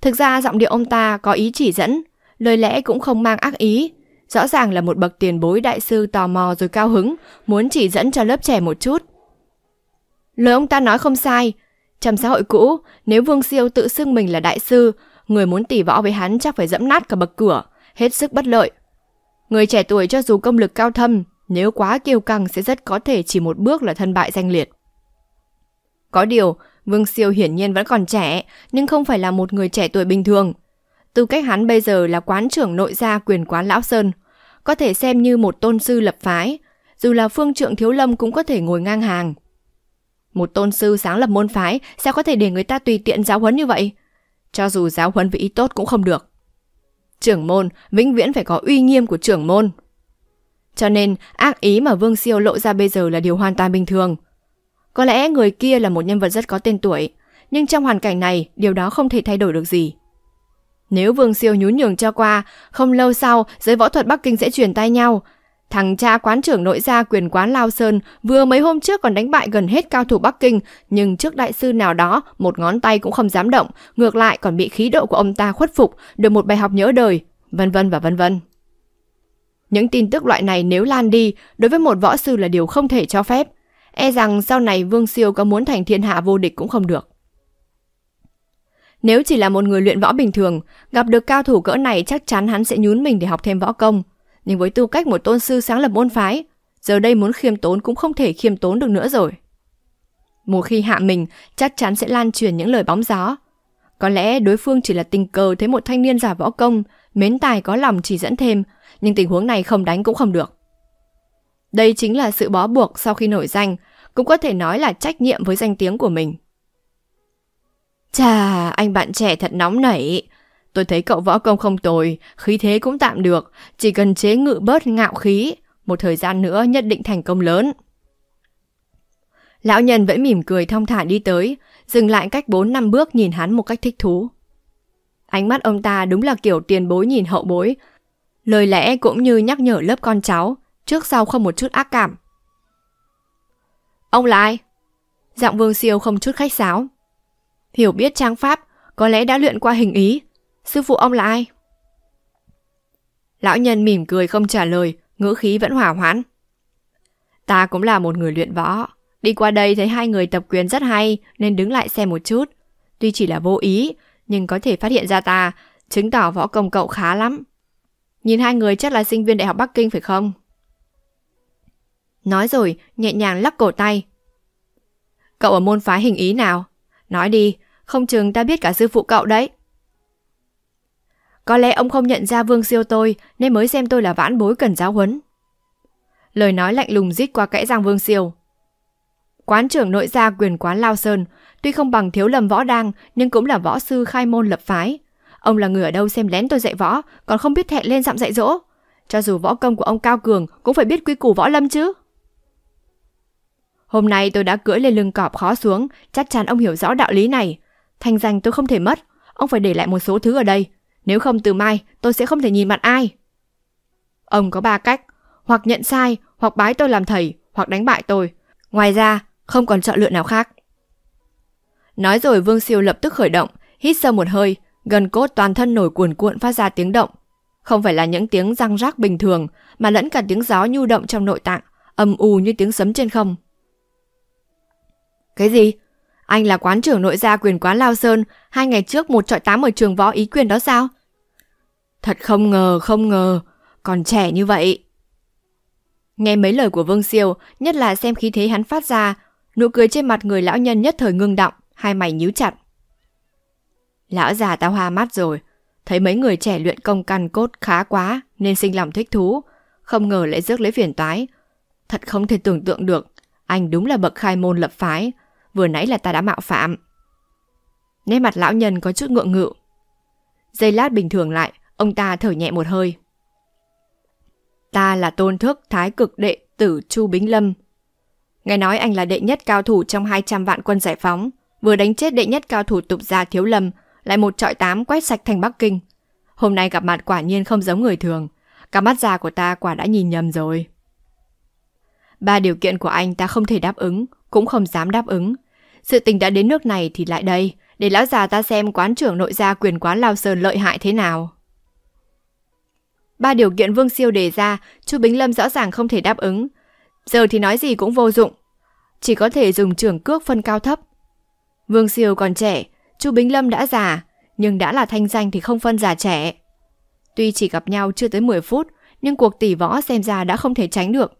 Thực ra giọng điệu ông ta có ý chỉ dẫn, lời lẽ cũng không mang ác ý, Rõ ràng là một bậc tiền bối đại sư tò mò rồi cao hứng, muốn chỉ dẫn cho lớp trẻ một chút. Lời ông ta nói không sai. Trong xã hội cũ, nếu Vương Siêu tự xưng mình là đại sư, người muốn tỉ võ với hắn chắc phải dẫm nát cả bậc cửa, hết sức bất lợi. Người trẻ tuổi cho dù công lực cao thâm, nếu quá kiêu căng sẽ rất có thể chỉ một bước là thân bại danh liệt. Có điều, Vương Siêu hiển nhiên vẫn còn trẻ, nhưng không phải là một người trẻ tuổi bình thường. Tư cách hắn bây giờ là quán trưởng nội gia quyền quán Lão Sơn, có thể xem như một tôn sư lập phái, dù là phương trượng thiếu lâm cũng có thể ngồi ngang hàng. Một tôn sư sáng lập môn phái sao có thể để người ta tùy tiện giáo huấn như vậy? Cho dù giáo huấn với ý tốt cũng không được. Trưởng môn vĩnh viễn phải có uy nghiêm của trưởng môn. Cho nên ác ý mà Vương Siêu lộ ra bây giờ là điều hoàn toàn bình thường. Có lẽ người kia là một nhân vật rất có tên tuổi, nhưng trong hoàn cảnh này điều đó không thể thay đổi được gì. Nếu Vương Siêu nhún nhường cho qua, không lâu sau giới võ thuật Bắc Kinh sẽ truyền tay nhau. Thằng cha quán trưởng nội gia quyền quán Lao Sơn vừa mấy hôm trước còn đánh bại gần hết cao thủ Bắc Kinh, nhưng trước đại sư nào đó một ngón tay cũng không dám động, ngược lại còn bị khí độ của ông ta khuất phục, được một bài học nhớ đời, vân vân và vân vân. Những tin tức loại này nếu lan đi, đối với một võ sư là điều không thể cho phép. E rằng sau này Vương Siêu có muốn thành thiên hạ vô địch cũng không được. Nếu chỉ là một người luyện võ bình thường, gặp được cao thủ cỡ này chắc chắn hắn sẽ nhún mình để học thêm võ công. Nhưng với tư cách một tôn sư sáng lập môn phái, giờ đây muốn khiêm tốn cũng không thể khiêm tốn được nữa rồi. Một khi hạ mình, chắc chắn sẽ lan truyền những lời bóng gió. Có lẽ đối phương chỉ là tình cờ thấy một thanh niên giả võ công, mến tài có lòng chỉ dẫn thêm, nhưng tình huống này không đánh cũng không được. Đây chính là sự bó buộc sau khi nổi danh, cũng có thể nói là trách nhiệm với danh tiếng của mình. Chà, anh bạn trẻ thật nóng nảy. Tôi thấy cậu võ công không tồi, khí thế cũng tạm được, chỉ cần chế ngự bớt ngạo khí, một thời gian nữa nhất định thành công lớn. Lão nhân vẫn mỉm cười thong thả đi tới, dừng lại cách 4 năm bước nhìn hắn một cách thích thú. Ánh mắt ông ta đúng là kiểu tiền bối nhìn hậu bối, lời lẽ cũng như nhắc nhở lớp con cháu, trước sau không một chút ác cảm. Ông là ai? Giọng Vương Siêu không chút khách sáo. Hiểu biết trang pháp, có lẽ đã luyện qua hình ý. Sư phụ ông là ai? Lão nhân mỉm cười không trả lời, ngữ khí vẫn hỏa hoãn. Ta cũng là một người luyện võ. Đi qua đây thấy hai người tập quyền rất hay nên đứng lại xem một chút. Tuy chỉ là vô ý, nhưng có thể phát hiện ra ta, chứng tỏ võ công cậu khá lắm. Nhìn hai người chắc là sinh viên Đại học Bắc Kinh phải không? Nói rồi, nhẹ nhàng lắc cổ tay. Cậu ở môn phái hình ý nào? Nói đi, không chừng ta biết cả sư phụ cậu đấy. Có lẽ ông không nhận ra Vương Siêu tôi nên mới xem tôi là vãn bối cần giáo huấn. Lời nói lạnh lùng rít qua kẽ răng Vương Siêu. Quán trưởng nội gia quyền quán Lao Sơn, tuy không bằng thiếu lầm võ đang nhưng cũng là võ sư khai môn lập phái. Ông là người ở đâu xem lén tôi dạy võ, còn không biết thẹn lên dặm dạy dỗ. Cho dù võ công của ông cao cường cũng phải biết quy củ võ lâm chứ. Hôm nay tôi đã cưỡi lên lưng cọp khó xuống, chắc chắn ông hiểu rõ đạo lý này. Thành danh tôi không thể mất, ông phải để lại một số thứ ở đây. Nếu không từ mai, tôi sẽ không thể nhìn mặt ai. Ông có ba cách, hoặc nhận sai, hoặc bái tôi làm thầy, hoặc đánh bại tôi. Ngoài ra, không còn chọn lựa nào khác. Nói rồi Vương Siêu lập tức khởi động, hít sâu một hơi, gần cốt toàn thân nổi cuồn cuộn phát ra tiếng động. Không phải là những tiếng răng rác bình thường, mà lẫn cả tiếng gió nhu động trong nội tạng, âm u như tiếng sấm trên không. Cái gì? Anh là quán trưởng nội gia quyền quán Lao Sơn, hai ngày trước một trọi tám ở trường võ ý quyền đó sao? Thật không ngờ, không ngờ, còn trẻ như vậy. Nghe mấy lời của Vương Siêu, nhất là xem khí thế hắn phát ra, nụ cười trên mặt người lão nhân nhất thời ngưng động, hai mày nhíu chặt. Lão già ta hoa mắt rồi, thấy mấy người trẻ luyện công căn cốt khá quá nên sinh lòng thích thú, không ngờ lại rước lấy phiền toái. Thật không thể tưởng tượng được, anh đúng là bậc khai môn lập phái, vừa nãy là ta đã mạo phạm. Nét mặt lão nhân có chút ngượng ngự. Giây lát bình thường lại, ông ta thở nhẹ một hơi. Ta là tôn thức thái cực đệ tử Chu Bính Lâm. Nghe nói anh là đệ nhất cao thủ trong 200 vạn quân giải phóng, vừa đánh chết đệ nhất cao thủ tục gia thiếu lâm, lại một trọi tám quét sạch thành Bắc Kinh. Hôm nay gặp mặt quả nhiên không giống người thường, cả mắt già của ta quả đã nhìn nhầm rồi. Ba điều kiện của anh ta không thể đáp ứng, cũng không dám đáp ứng, sự tình đã đến nước này thì lại đây, để lão già ta xem quán trưởng nội gia quyền quán Lao Sơn lợi hại thế nào. Ba điều kiện Vương Siêu đề ra, Chu Bính Lâm rõ ràng không thể đáp ứng. Giờ thì nói gì cũng vô dụng, chỉ có thể dùng trưởng cước phân cao thấp. Vương Siêu còn trẻ, Chu Bính Lâm đã già, nhưng đã là thanh danh thì không phân già trẻ. Tuy chỉ gặp nhau chưa tới 10 phút, nhưng cuộc tỷ võ xem ra đã không thể tránh được.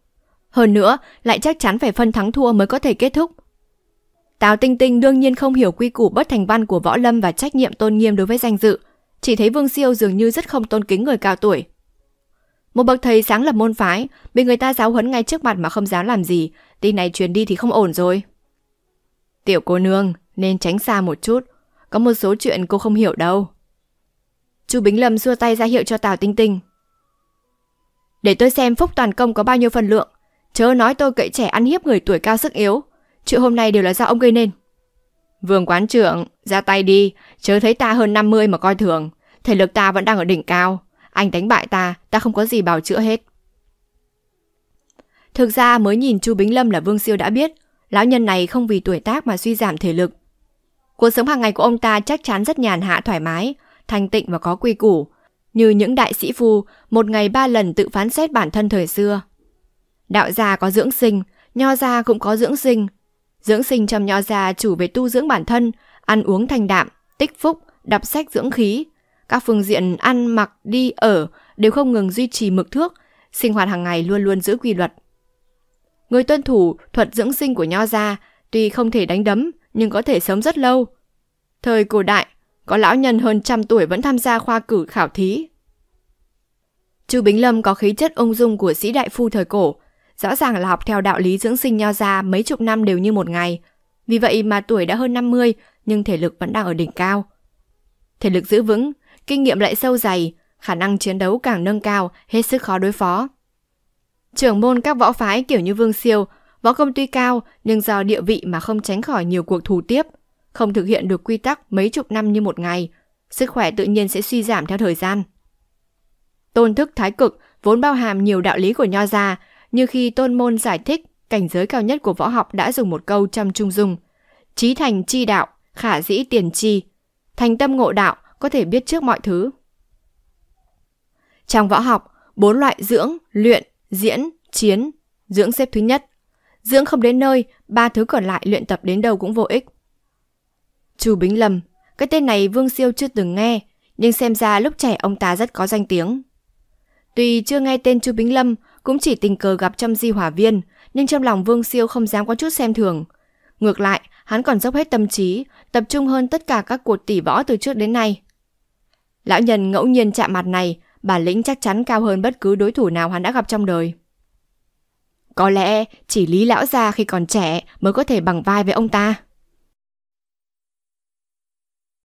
Hơn nữa, lại chắc chắn phải phân thắng thua mới có thể kết thúc, Tào Tinh Tinh đương nhiên không hiểu quy củ bất thành văn của võ lâm và trách nhiệm tôn nghiêm đối với danh dự, chỉ thấy Vương Siêu dường như rất không tôn kính người cao tuổi. Một bậc thầy sáng lập môn phái, bị người ta giáo huấn ngay trước mặt mà không dám làm gì, tin này truyền đi thì không ổn rồi. Tiểu cô nương, nên tránh xa một chút, có một số chuyện cô không hiểu đâu. Chu Bính Lâm xua tay ra hiệu cho Tào Tinh Tinh. Để tôi xem phúc toàn công có bao nhiêu phần lượng, chớ nói tôi cậy trẻ ăn hiếp người tuổi cao sức yếu, Chuyện hôm nay đều là do ông gây nên. Vương quán trưởng, ra tay đi, chớ thấy ta hơn 50 mà coi thường. Thể lực ta vẫn đang ở đỉnh cao. Anh đánh bại ta, ta không có gì bào chữa hết. Thực ra mới nhìn Chu Bính Lâm là Vương Siêu đã biết, lão nhân này không vì tuổi tác mà suy giảm thể lực. Cuộc sống hàng ngày của ông ta chắc chắn rất nhàn hạ thoải mái, thanh tịnh và có quy củ, như những đại sĩ phu một ngày ba lần tự phán xét bản thân thời xưa. Đạo gia có dưỡng sinh, nho gia cũng có dưỡng sinh, Dưỡng sinh trong nho gia chủ về tu dưỡng bản thân, ăn uống thanh đạm, tích phúc, đọc sách dưỡng khí. Các phương diện ăn, mặc, đi, ở đều không ngừng duy trì mực thước, sinh hoạt hàng ngày luôn luôn giữ quy luật. Người tuân thủ thuật dưỡng sinh của nho gia tuy không thể đánh đấm nhưng có thể sống rất lâu. Thời cổ đại, có lão nhân hơn trăm tuổi vẫn tham gia khoa cử khảo thí. Chu Bính Lâm có khí chất ung dung của sĩ đại phu thời cổ, Rõ ràng là học theo đạo lý dưỡng sinh nho ra mấy chục năm đều như một ngày. Vì vậy mà tuổi đã hơn 50 nhưng thể lực vẫn đang ở đỉnh cao. Thể lực giữ vững, kinh nghiệm lại sâu dày, khả năng chiến đấu càng nâng cao, hết sức khó đối phó. Trưởng môn các võ phái kiểu như Vương Siêu, võ công tuy cao nhưng do địa vị mà không tránh khỏi nhiều cuộc thù tiếp, không thực hiện được quy tắc mấy chục năm như một ngày, sức khỏe tự nhiên sẽ suy giảm theo thời gian. Tôn thức thái cực vốn bao hàm nhiều đạo lý của nho gia, như khi Tôn Môn giải thích, cảnh giới cao nhất của võ học đã dùng một câu trong trung dung. Trí thành chi đạo, khả dĩ tiền chi. Thành tâm ngộ đạo, có thể biết trước mọi thứ. Trong võ học, bốn loại dưỡng, luyện, diễn, chiến, dưỡng xếp thứ nhất. Dưỡng không đến nơi, ba thứ còn lại luyện tập đến đâu cũng vô ích. Chu Bính Lâm, cái tên này Vương Siêu chưa từng nghe, nhưng xem ra lúc trẻ ông ta rất có danh tiếng. Tuy chưa nghe tên Chu Bính Lâm, cũng chỉ tình cờ gặp trong di hỏa viên, nhưng trong lòng Vương Siêu không dám có chút xem thường. Ngược lại, hắn còn dốc hết tâm trí, tập trung hơn tất cả các cuộc tỉ võ từ trước đến nay. Lão nhân ngẫu nhiên chạm mặt này, bản lĩnh chắc chắn cao hơn bất cứ đối thủ nào hắn đã gặp trong đời. Có lẽ chỉ Lý Lão Gia khi còn trẻ mới có thể bằng vai với ông ta.